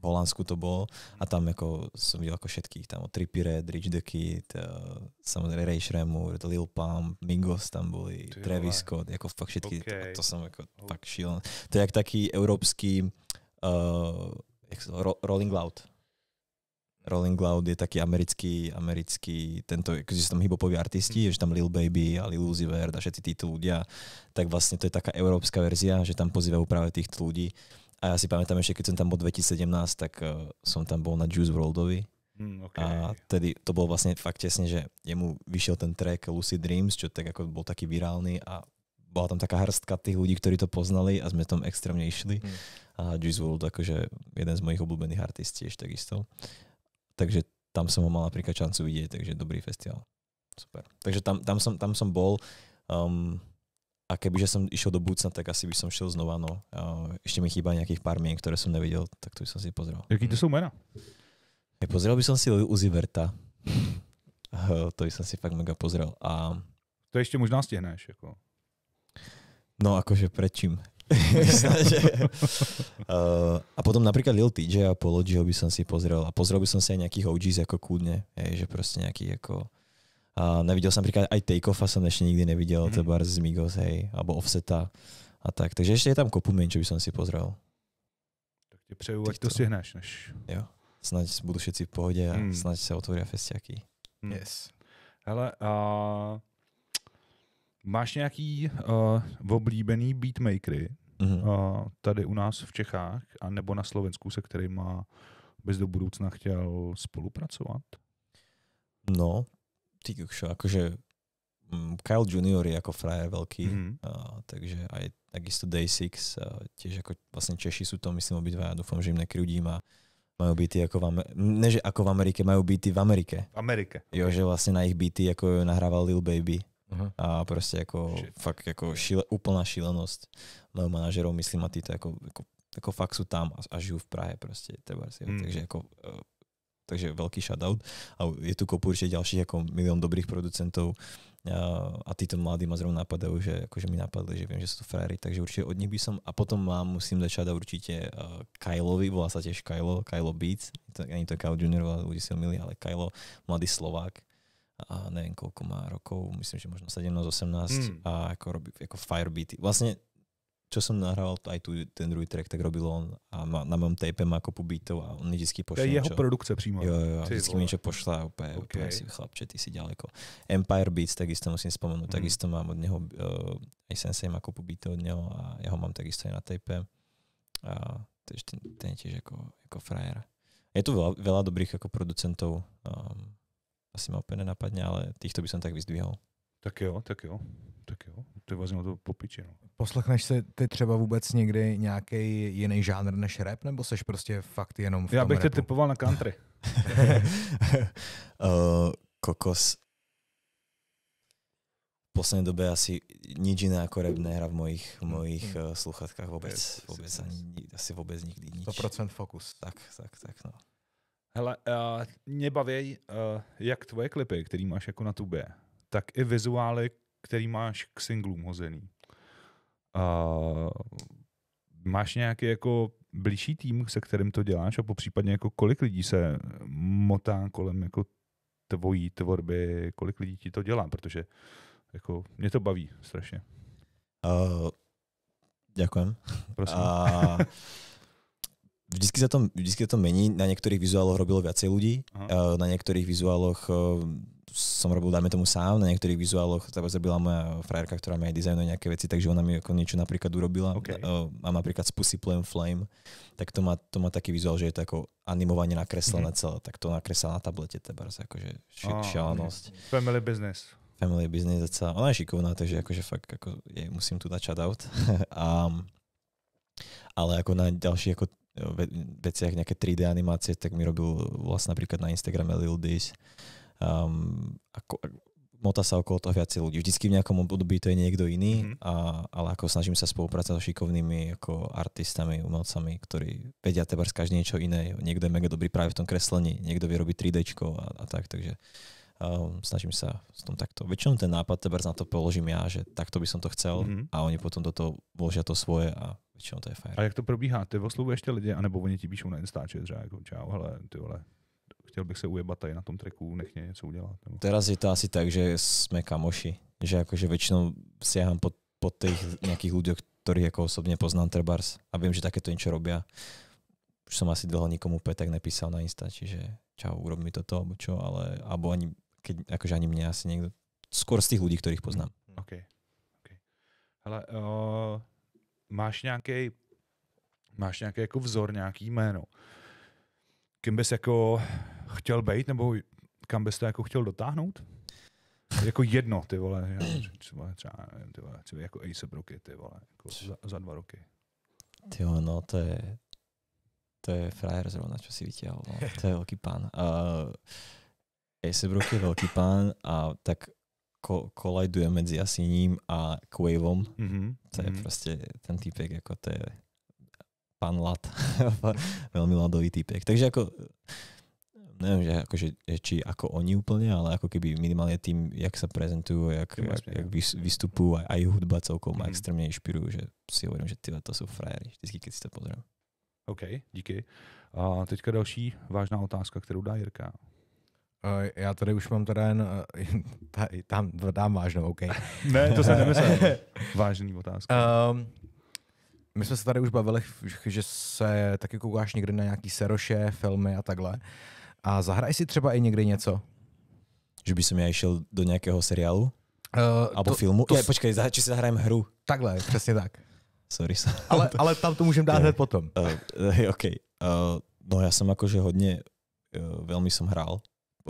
Speaker 2: v Holandsku to bolo a tam jako som videl ako všetkých, tam Trippy Red, Rich the Kid, uh, eh, samozřejmě Ray Shremur, Lil Pump, Mingos tam boli, Ty Travis Scott, jako fakt všetky, okay. to, to som jako fakt šílen. To je jak taký evropský uh, jak Rolling Loud. Rolling Loud je taky americký, americký tento, když tam hibopoví artisti, mm. že tam Lil Baby a Lil Uzi Vert a všetci títo ľudia, tak vlastně to je taká evropská verzia, že tam pozývajú právě týchto ľudí. A já si pamätám ešte, keď jsem tam bol 2017, tak uh, eh, som tam bol na Juice Worldovi. Mm, okay. A tedy to bylo vlastně fakt těsně, že jemu vyšel ten track Lucy Dreams, čo tak jako byl taky virálny a bola tam taká hrstka tých ľudí, kteří to poznali a sme tam extrémně išli. Mm. A Juice World akože jeden z mojich oblíbených artistí ešte takisto takže tam jsem ho mal napríklad šancu vidieť, takže dobrý festival. Super. Takže tam, tam, som, tam som bol um, a kebyže som išiel do Bucna, tak asi by som šiel znova, no. ještě ešte mi chýba nejakých pár mien, ktoré som nevidel, tak to by som si pozrel. Jaký to sú mena? Ja, pozrel by som si Uzi Verta. to by som si fakt mega pozrel. A... To ešte možná stihneš, ako. No akože prečím, uh, a potom napríklad Lil TJ a Polo by som si pozrel a pozrel by som si aj nejakých OGs ako kúdne, hej, že proste nejaký ako... A uh, nevidel som napríklad aj Takeoffa som ešte nikdy nevidel, mm. bar z Migos, hej, alebo Offseta a tak. Takže ešte je tam kopu čo by som si pozrel.
Speaker 3: Tak ti přeju, ať to hnáš, Než...
Speaker 2: Jo, snaď budú všetci v pohode a mm. snaď se otvoria festiaky.
Speaker 3: Mm. Yes. Hele, a... Uh... Máš nějaký
Speaker 2: uh, oblíbený beatmakery,
Speaker 3: mm-hmm. a tady u nás v Čechách a nebo na Slovensku, se kterým bys do
Speaker 2: budoucna chtěl spolupracovat? No, ty kukšo, jakože mm, Kyle Junior je jako frajer velký, mm-hmm. a, takže aj takisto Day6, těž jako vlastně Češi jsou to, myslím, obidva, já doufám, že jim nekrudím a mají byty jako v Amerike, ne že jako v Amerike, mají byty v Amerike. V Amerike. Jo, že vlastně na jejich byty jako nahrával Lil Baby Aha. A prostě jako Shit. fakt jako šíle, úplná šílenost mého manažerov, myslím, a ty to jako, jako, jako fakt jsou tam a, a žiju v Prahe prostě, si, hmm. takže jako eh, takže velký shoutout. A je tu kopu určitě dalších jako milion dobrých producentů a tyto ma zrovna napadají, že jakože mi napadly, že vím, že jsou to fréry, takže určitě od nich by som, a potom mám, musím začát určitě uh, Kylovi, volá se těž Kylo, Kylo Beats, to, ani to Kyle Junior, lidi se milí, ale Kylo, mladý Slovák, a nevím, kolik má rokov, myslím, že možná 17, 18 mm. a jako robí jako firebeaty. Vlastně čo jsem nahrával aj tu, ten druhý track, tak robil on a má, na mém tape má kopu beatov a on mi vždycky pošle. To je jeho čo. produkce přímo. Jo, jo, Ty vždycky mi něco pošle a úplně, okay. úplně si chlapče, ty si daleko. Jako Empire Beats, takisto musím vzpomenout, mm. takisto mám od něho, uh, i Sensei má kopu beatov od něho a já ho mám takisto i na tape. A ten, ten je tiež jako, jako frajer. Je tu veľa, veľa dobrých jako producentů. Um, asi ma úplne nenapadne, ale týchto by som tak vyzdvihol. Tak jo, tak jo. Tak jo, to je vlastně to popiče. No.
Speaker 1: Poslechneš se ty třeba vůbec někdy nějaký jiný žánr než rap, nebo seš prostě fakt jenom v Já bych tě typoval na
Speaker 3: country.
Speaker 2: uh, kokos. V poslední době asi nic jiné jako rap nehra v mojich, v mojich hmm. eh, sluchatkách vůbec. vůbec ani, asi vůbec nikdy nič. 100% fokus. Tak, tak, tak. No.
Speaker 3: Hele, uh, mě baví uh, jak tvoje klipy, který máš jako na tubě, tak i vizuály, který máš k singlům hozený. Uh, máš nějaký jako blížší tým, se kterým to děláš a popřípadně jako kolik lidí se motá kolem jako tvojí tvorby, kolik lidí ti to dělá,
Speaker 2: protože jako mě to baví strašně. Uh, děkujem. Prosím. Uh, Vždycky sa to, vždycky sa to mení. Na niektorých vizuáloch robilo viacej ľudí, eh, na niektorých vizuáloch eh, som robil, dajme tomu sám, na niektorých vizuáloch byla robila moja frajerka, ktorá mi aj dizajnuje nejaké veci, takže ona mi ako niečo napríklad urobila. Okay. Mám eh, napríklad z Pussy Plane Flame, tak to má, to má taký vizuál, že je to ako animovanie nakreslené mm-hmm. celé, tak to nakresla na tablete, tebars, prostě jakože ši- oh, ah,
Speaker 3: Okay. Family business
Speaker 2: family business celá. Ona je šikovná, takže jakože fakt jako je, musím tu dát shoutout. a, ale jako na další jako veciach nejaké 3D animácie, tak mi robil vlastne napríklad na Instagrame Lil Dish. Um, ako, mota sa okolo toho viacej ľudí. Vždycky v nejakom období to je niekto iný, mm-hmm. a, ale ako snažím sa spolupracovať so šikovnými ako artistami, umelcami, ktorí vedia teba každý niečo iné. Niekto je mega dobrý práve v tom kreslení, niekto vie robiť 3D a, a tak, takže um, snažím sa s tom takto. Väčšinou ten nápad tebers na to položím ja, že takto by som to chcel mm-hmm. a oni potom do toho vložia to svoje a Většinou to je fajn. A jak
Speaker 3: to probíhá? Ty oslovuješ ty lidi, anebo oni ti píšou na Instače třeba jako čau, hele, ty vole, chtěl bych se ujebat tady na tom treku, nech mě něco udělat.
Speaker 2: Nebo... Teraz je to asi tak, že jsme kamoši, že jakože většinou siahám po, po těch nějakých lidí, kterých jako osobně poznám Trebars a vím, že také to něco robia. Už jsem asi dlouho nikomu petek nepísal na Insta, čiže čau, urob mi toto, alebo čo, ale abo ani, keď, akože ani mě asi někdo, skoro z těch lidí, kterých poznám. Okay. okay.
Speaker 3: Hele, uh, máš nějaký máš nějaký jako vzor, nějaký jméno, kým bys jako chtěl být, nebo kam bys to jako chtěl dotáhnout? Jako jedno, ty vole, já třeba, třeba, nevím, ty vole, třeba jako Ace Brooky, ty vole, jako za, za dva roky.
Speaker 2: Ty vole, no to je, to je frajer zrovna, čo si vytěhl, no. to je velký pán. Uh, Ace Brook je velký pán a tak ko- kolajduje mezi asi ním a Quavom. Mm-hmm. To je mm-hmm. prostě ten týpek, jako to je pan Lat. Velmi ladový týpek. Takže jako nevím, že jako že, či ako oni úplně, ale jako keby minimálně tím, jak se prezentují, jak, jak, jak vystupují a, i hudba celkom mm extrémně inspirují, že si hovorím, že tyhle to jsou frajery, vždycky, když si to pozrám.
Speaker 4: OK,
Speaker 3: díky. A teďka další vážná otázka, kterou dá Jirka. Eh, já tady už mám teda jen, eh, tam,
Speaker 1: dám vážnou, OK. ne, to se nemyslel. Vážný otázka. Um, my jsme se tady už bavili, že se taky koukáš někdy na nějaký seroše, filmy a takhle. A zahraj si třeba i někdy něco.
Speaker 2: Že by som ja šel do nějakého seriálu? Uh, eh, Abo to, filmu? To... Je, počkej, zahraj, či si zahrajem hru? Takhle, přesně tak. Sorry.
Speaker 4: Ale, ale tam to můžeme dát hned potom.
Speaker 2: Uh, uh, OK. Uh, no já jsem jakože hodně, uh, velmi jsem hrál.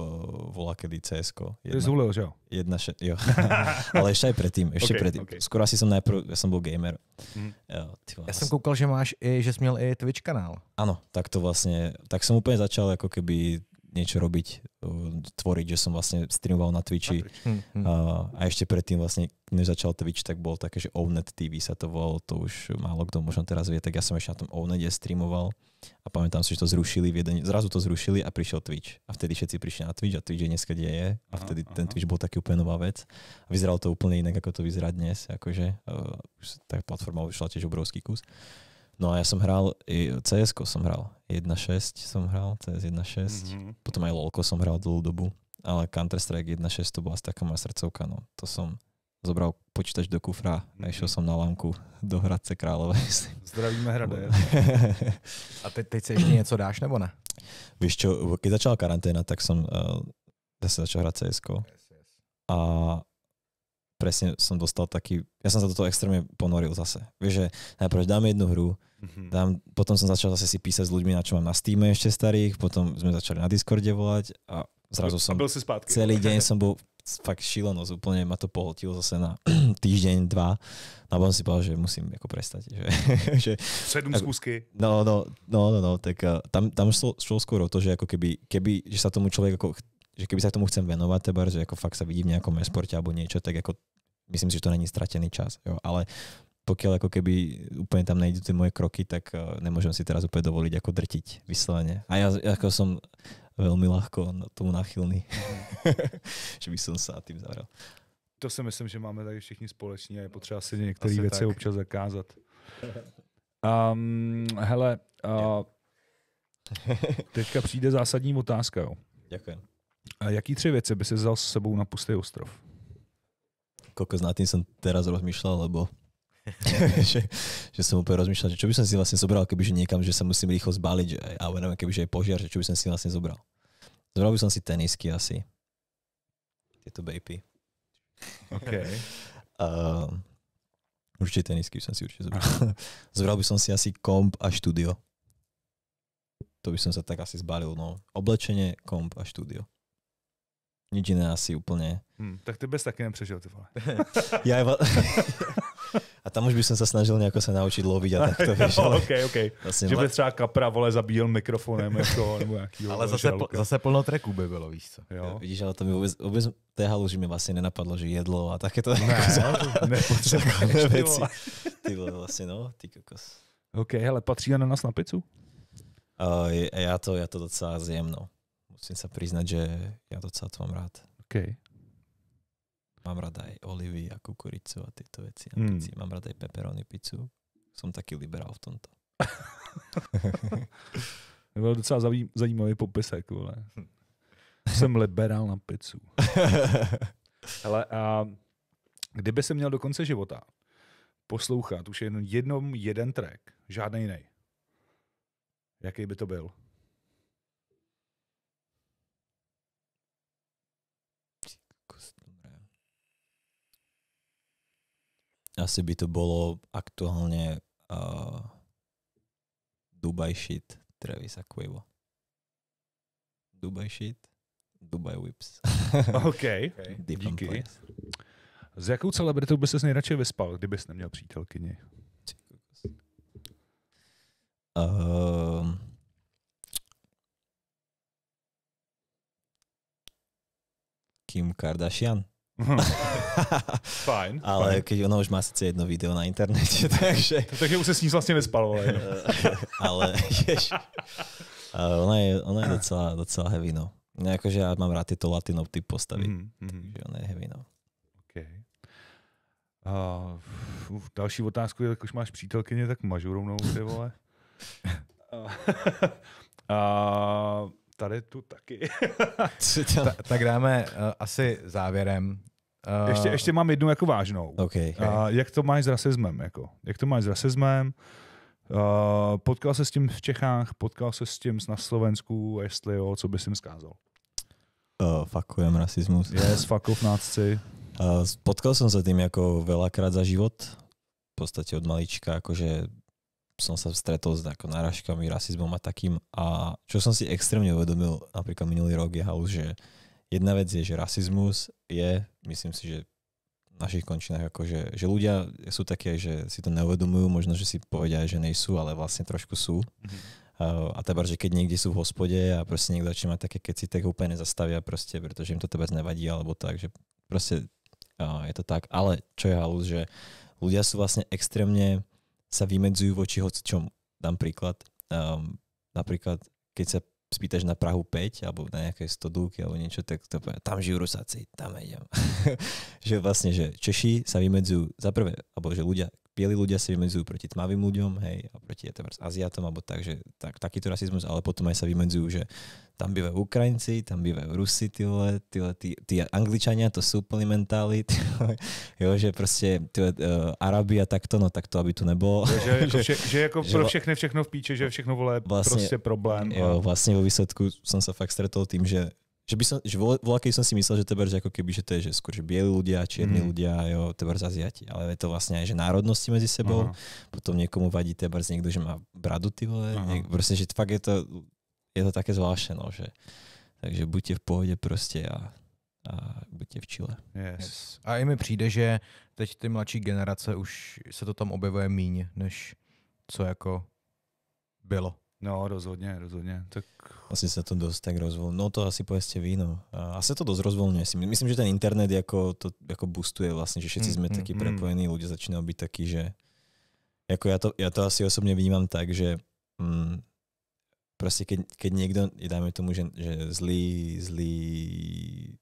Speaker 2: Eh, volá kedy CS. Je Zulil, že jo? Jedna še- jo. Ale ještě aj předtím, ještě okay, předtím. Okay. Skoro asi jsem najprv, já jsem byl gamer. Mm. Jo, já jsem
Speaker 1: koukal, že máš i, že jsi měl i Twitch kanál.
Speaker 2: Ano, tak to vlastně, tak jsem úplně začal jako keby niečo robiť, eh, tvoriť, že som vlastne streamoval na Twitchi. Na Twitch. Hm, hm. A, a ešte predtým vlastne, než začal Twitch, tak bol také, že Ownet TV sa to volalo, to už málo kto možno teraz vie, tak ja som ešte na tom Ownede streamoval a pamätám si, že to zrušili, v jeden, zrazu to zrušili a prišiel Twitch. A vtedy všetci prišli na Twitch a Twitch je dneska kde je a vtedy aha, ten Twitch bol taký úplne nová vec. A vyzeralo to úplne inak, ako to vyzerá dnes, akože uh, tá platforma vyšla tiež obrovský kus. Uh, No a já jsem hrál i cs jsem hrál. 1.6 jsem hrál, CS 1.6. Mm-hmm. Potom aj LoLko jsem hrál dlouhou dobu. Ale Counter-Strike 1.6 to byla asi taká moja srdcovka. No. To jsem zobral počítač do kufra mm-hmm. a mhm. šel jsem na lámku do Hradce Králové.
Speaker 1: Zdravíme Hrade. a teď, teď se ještě něco
Speaker 2: dáš nebo ne? Víš čo, když začala karanténa, tak jsem uh, zase začal hrát CS. A presne som dostal taký, ja som sa do toho extrémne ponoril zase. Vieš, že najprv dám jednu hru, mhm. dám, potom som začal zase si písať s ľuďmi, na čo mám na Steam ešte starých, potom sme začali na Discorde volať a zrazu som...
Speaker 3: A byl si zpátky. Celý deň som
Speaker 2: bol fakt šílenosť, úplne ma to pohltilo zase na týždeň, dva. No a potom si povedal, že musím jako prestať. Že, že, Sedm skúsky. No, no, no, no, no, tak eh, tam, tam šlo skôr o to, že ako keby, keby že sa tomu človek ako že keby sa tomu chcem venovať, tebar, že ako fakt sa vidím v nejakom esporte alebo niečo, tak ako myslím si, že to není stratený čas, jo, ale pokud jako keby úplně tam nejdu ty moje kroky, tak eh, nemůžeme si teraz úplně dovolit jako drtiť vysloveně. A já jako jsem velmi lehko na tomu náchylný, že bych se tím zavřel.
Speaker 3: To si myslím, že máme tady všichni společně a je potřeba si některé věci tak. občas zakázat. Um, hele, uh, teďka přijde zásadní otázka. Jo. Děkujem. A jaký tři věci by si vzal s sebou na pustý ostrov?
Speaker 2: kokos, nad tým som teraz rozmýšľal, lebo že, že som úplne rozmýšľal, že čo by som si vlastne zobral, kebyže niekam, že sa musím rýchlo zbaliť, že, alebo neviem, kebyže je požiar, že čo by som si vlastne zobral. Zobral by som si tenisky asi. Tieto baby. OK. uh, určite tenisky by som si určite zobral. zobral by som si asi komp a štúdio. To by som sa tak asi zbalil, no. Oblečenie, komp a štúdio nic jiné asi úplně.
Speaker 3: Hmm, tak ty bys taky nepřežil,
Speaker 2: ty vole. Já je... a tam už bych se snažil nějak se naučit lovit a tak to víš. Ale... OK, OK. Vlastně, že by
Speaker 3: třeba kapra, vole, zabíjel mikrofonem jako, nebo nějaký. Ale zase, šalka. pl,
Speaker 2: zase plno tracků by bylo, víš co. Jo. Vidíš, ale to mi vůbec, vůbec té halu, že mi vlastně nenapadlo, že jedlo a je to. Ne, jako nepotřebuješ. věci. vole, vlastně, no, ty kokos.
Speaker 3: OK, hele, patří na nás na pizzu?
Speaker 2: Uh, já to, já to docela zjemno musím sa priznať, že ja docela to mám rád. OK. Mám rád aj olivy a kukuricu a tieto veci A mm. Mám rád aj pepperoni pizzu. Som taky liberál v tomto.
Speaker 3: to byl docela zajímavý popisek, vole. Hm. Jsem liberál na pizzu. Ale a kdyby se měl do konce života poslouchat už jen jednom jeden track, žádný jiný, jaký by to byl?
Speaker 2: Asi by to bylo aktuálně uh, Dubai shit a Quavo. Dubai shit, Dubai Whips. OK. Díky.
Speaker 3: Z S jakou celebritou by ses nejradši vyspal, kdybys neměl přítelkyni?
Speaker 2: Uh, Kim Kardashian.
Speaker 3: fajn. Ale fine.
Speaker 2: keď ona už má sice jedno video na internete,
Speaker 3: takže... takže už se s ní vlastně nespalo. Ale, ale jež,
Speaker 2: ona, je, ona je docela, docela heavy, no. no jakože já mám rád tyto latino typ postavy, mm, mm. takže ona je heavy, no. Okay.
Speaker 3: Uh, uf, další otázku je, jak už
Speaker 2: máš přítelkyně, tak
Speaker 3: mažu rovnou, ty vole. uh, tady tu taky.
Speaker 1: Ta, tak dáme uh, asi závěrem Uh,
Speaker 3: ještě, ještě mám jednu jako vážnou.
Speaker 2: Okay, okay. Uh,
Speaker 3: eh, jak to máš s rasismem? Jako? Jak to máš s rasismem? Uh, potkal se s tím v Čechách, potkal se s tím na Slovensku, jestli jo,
Speaker 2: co bys jim zkázal? Uh, fakujem rasismus. Yes, fakov nácci. Uh, potkal jsem se tím jako velakrát za život, v podstatě od malička, jakože jsem se stretol s jako náražkami, rasismem a takým. A čo jsem si extrémně uvedomil například minulý rok je haus, že uh, jedna vec je, že rasizmus je, myslím si, že v našich končinách, ako že, že ľudia sú také, že si to neuvedomujú, možno, že si povedia, že nejsú, ale vlastne trošku sú. Mm-hmm. Uh, a teda, že keď niekde sú v hospode a prostě niekto začne mať také keci, tak úplne zastavia prostě, pretože im to tebe nevadí alebo tak, že prostě uh, je to tak. Ale čo je halus, že ľudia sú vlastne extrémne sa vymedzujú voči čom. Dám príklad. Um, ehm, napríklad, keď sa spýtaš na Prahu 5 alebo na nejaké stodúky alebo niečo, tak to povedal, tam žijú Rusáci, tam idem. že vlastne, že Češi sa vymedzujú za prvé, alebo že ľudia, bieli ľudia sa vymedzujú proti tmavým ľuďom, hej, a proti etevers Aziatom, alebo tak, že tak, takýto rasizmus, ale potom aj sa vymedzujú, že tam bývajú Ukrajinci, tam bývajú Rusi, tyhle, tyhle, ty, ty Angličania, to sú plný mentály, tyhle, jo, že prostě tyhle, uh, Araby a takto, no tak to, aby tu nebylo. Že, jako, že, že, ako že pro
Speaker 3: všechny všechno v píče, že všechno vole vlastne, prostě problém. Jo, no.
Speaker 2: vlastně vo výsledku jsem se fakt stretol tím, že že by som, že vo, vo som si myslel, že teber, že ako keby, že to je, že skôr, že bieli ľudia, čierni mm. ľudia, jo, teber zaziati, ale je to vlastne aj, že národnosti medzi sebou, Aha. Mhm. potom niekomu vadí teber, niekto, že má bradu, ty vole, mhm. niek, proste, že fakt je to, je to také zvláštne, no, že, takže buďte v pohode prostě a, a buďte v Chile.
Speaker 3: yes.
Speaker 1: A i mi přijde, že teď ty mladší generace už se to tam objevuje míň, než
Speaker 2: co jako bylo. No,
Speaker 3: rozhodně, rozhodně. Tak...
Speaker 2: Asi sa to dosť tak rozvoľ. No to asi povedzte víno. A, a to dosť rozvoľňuje. Myslím, že ten internet jako, to jako boostuje vlastne, že všetci mm, sme mm, takí mm. prepojení, ľudia začínajú byť takí, že... Jako ja to, ja to asi osobne vnímam tak, že mm, proste keď, keď niekto, dáme tomu, že, že zlý, zlý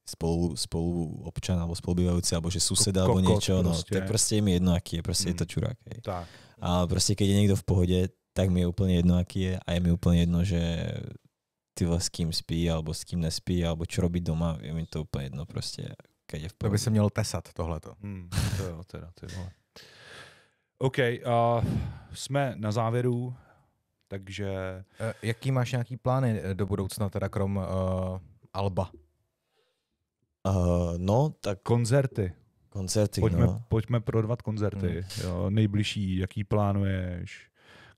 Speaker 2: spolu, spolu občan alebo spolubývajúci, alebo že sused alebo niečo, no, prostě. tak proste im je jedno, aký je, proste mm. je to mm. čurák. Hej. Tak. A proste keď je niekto v pohode, tak mi je úplně jedno, aký je a je mi úplně jedno, že ty s kým spí, alebo s kým nespí, alebo čo robí doma, je mi to úplně jedno prostě, keď je v pohodě. To by se mělo tesat tohleto.
Speaker 3: Hmm, to jo, teda, ty vole. OK, uh, jsme na závěru, takže... Uh,
Speaker 1: jaký máš nějaký plány eh, do budoucna, teda krom
Speaker 3: uh, Alba? Uh, no, tak... Koncerty. Koncerty, pojďme, no. pojďme prodvat koncerty. Hmm. Jo, nejbližší, jaký plánuješ?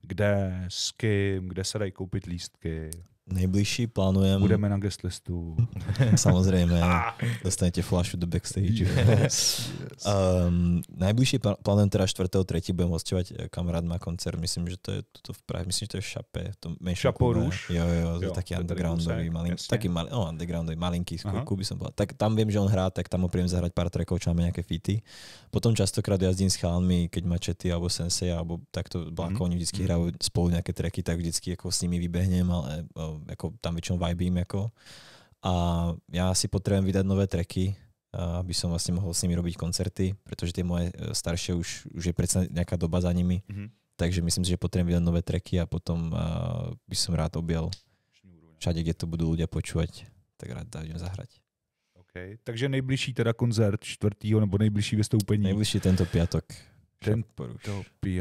Speaker 3: kde, s kým, kde se dají koupit lístky. Nejbližší
Speaker 2: plánujeme... Budeme na guest listu. Samozřejmě. Ah. Dostanete flash do backstage. Yes, yes. Um, nejbližší plánujem teda 4.3. budeme hostovat eh, kamarád má koncert, myslím, že to je to v Prahe, myslím, že to je v Šape. To Šapo Růž. Jo, jo, jo, taky undergroundový, malin, taky mal, no, oh, undergroundový, malinký, z by som byl. Tak tam vím, že on hrá, tak tam opět zahrať pár trackov, čo máme nějaké feety. Potom častokrát jazdím s chalmi, keď má čety, alebo sensei, alebo takto, mm. oni vždycky mm. hrajú spolu nějaké tracky, tak vždycky jako s nimi vybehnem, ale eh, jako tam většinou vibím, jako. A já si potřebuji vydat nové tracky, aby som vlastně mohl s nimi robiť koncerty, protože ty moje eh, starší už, už je přece nějaká doba za nimi. Mm -hmm. Takže myslím si, že potřebuji vydat nové tracky a potom uh, by som rád objel všade, kde to budou lidé počúvať, tak rád jdem zahrať. Okay. Takže nejbližší teda koncert čtvrtýho nebo nejbližší vystoupení? Nejbližší tento pátek. Šaporuš.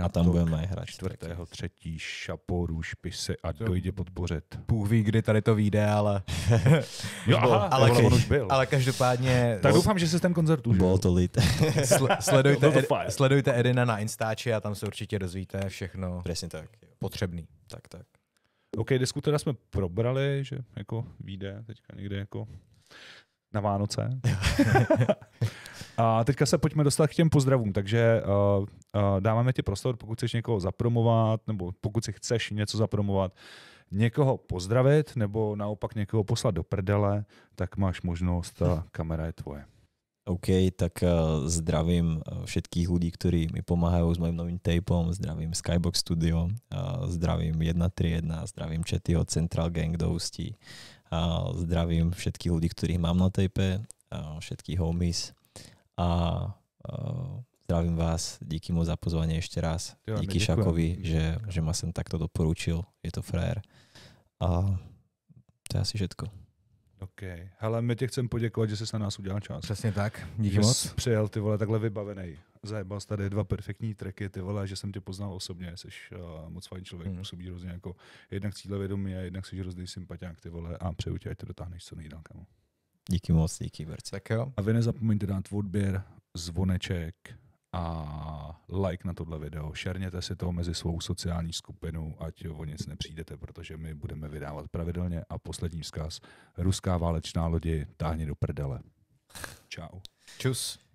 Speaker 2: A tam budeme hrát. 4.
Speaker 3: třetí Šaporuš, pise a to dojde podpořit. Bůh ví, kdy tady to vyjde, ale... jo, aha, ale, on už byl. ale každopádně... Tak doufám, že se ten koncert užil. Bylo to lit. sledujte, Ed,
Speaker 1: sledujte Edina na Instači a tam se určitě dozvíte všechno
Speaker 2: Přesně tak.
Speaker 3: potřebný. Tak, tak. OK, disku teda jsme probrali, že jako vyjde teďka někde jako na Vánoce. A teďka se pojďme dostat k těm pozdravům, takže uh, uh, dáváme ti prostor, pokud chceš někoho zapromovat, nebo pokud si chceš něco zapromovat, někoho pozdravit, nebo naopak někoho
Speaker 2: poslat do prdele, tak máš možnost, ta eh, kamera je tvoje. OK, tak uh, zdravím všetkých lidí, kteří mi pomáhají s mojím novým tapem, zdravím Skybox Studio, uh, zdravím 131, zdravím Četyho Central Gang do Ústí, uh, zdravím všetkých lidí, kterých mám na tape, uh, všetkých homies, a uh, zdravím vás, díky moc za pozvání ještě raz. Jo, díky děkujem. Šakovi, že, že ma jsem takto doporučil, je to frajer. A to je asi všetko.
Speaker 3: OK. Hele, my ti chcem poděkovat, že jsi na nás udělal čas. Přesně tak, díky že moc. Přijel ty vole takhle vybavený. Zajebal jsi tady dva perfektní tracky, ty vole, že jsem tě poznal osobně, jsi uh, moc fajn člověk, mm. působí hrozně jako jednak cíle a jednak jsi hrozný sympatiák, ty vole, a přeju tě, ať to dotáhneš co nejdál, kamo.
Speaker 2: Díky moc, díky Berci. Tak jo. A vy nezapomeňte dát odběr,
Speaker 3: zvoneček a like na tohle video. Šerněte si to mezi svou sociální skupinu, ať o nic nepřijdete, protože my budeme vydávat pravidelně. A poslední vzkaz, ruská válečná lodi táhně do prdele. Čau. Čus.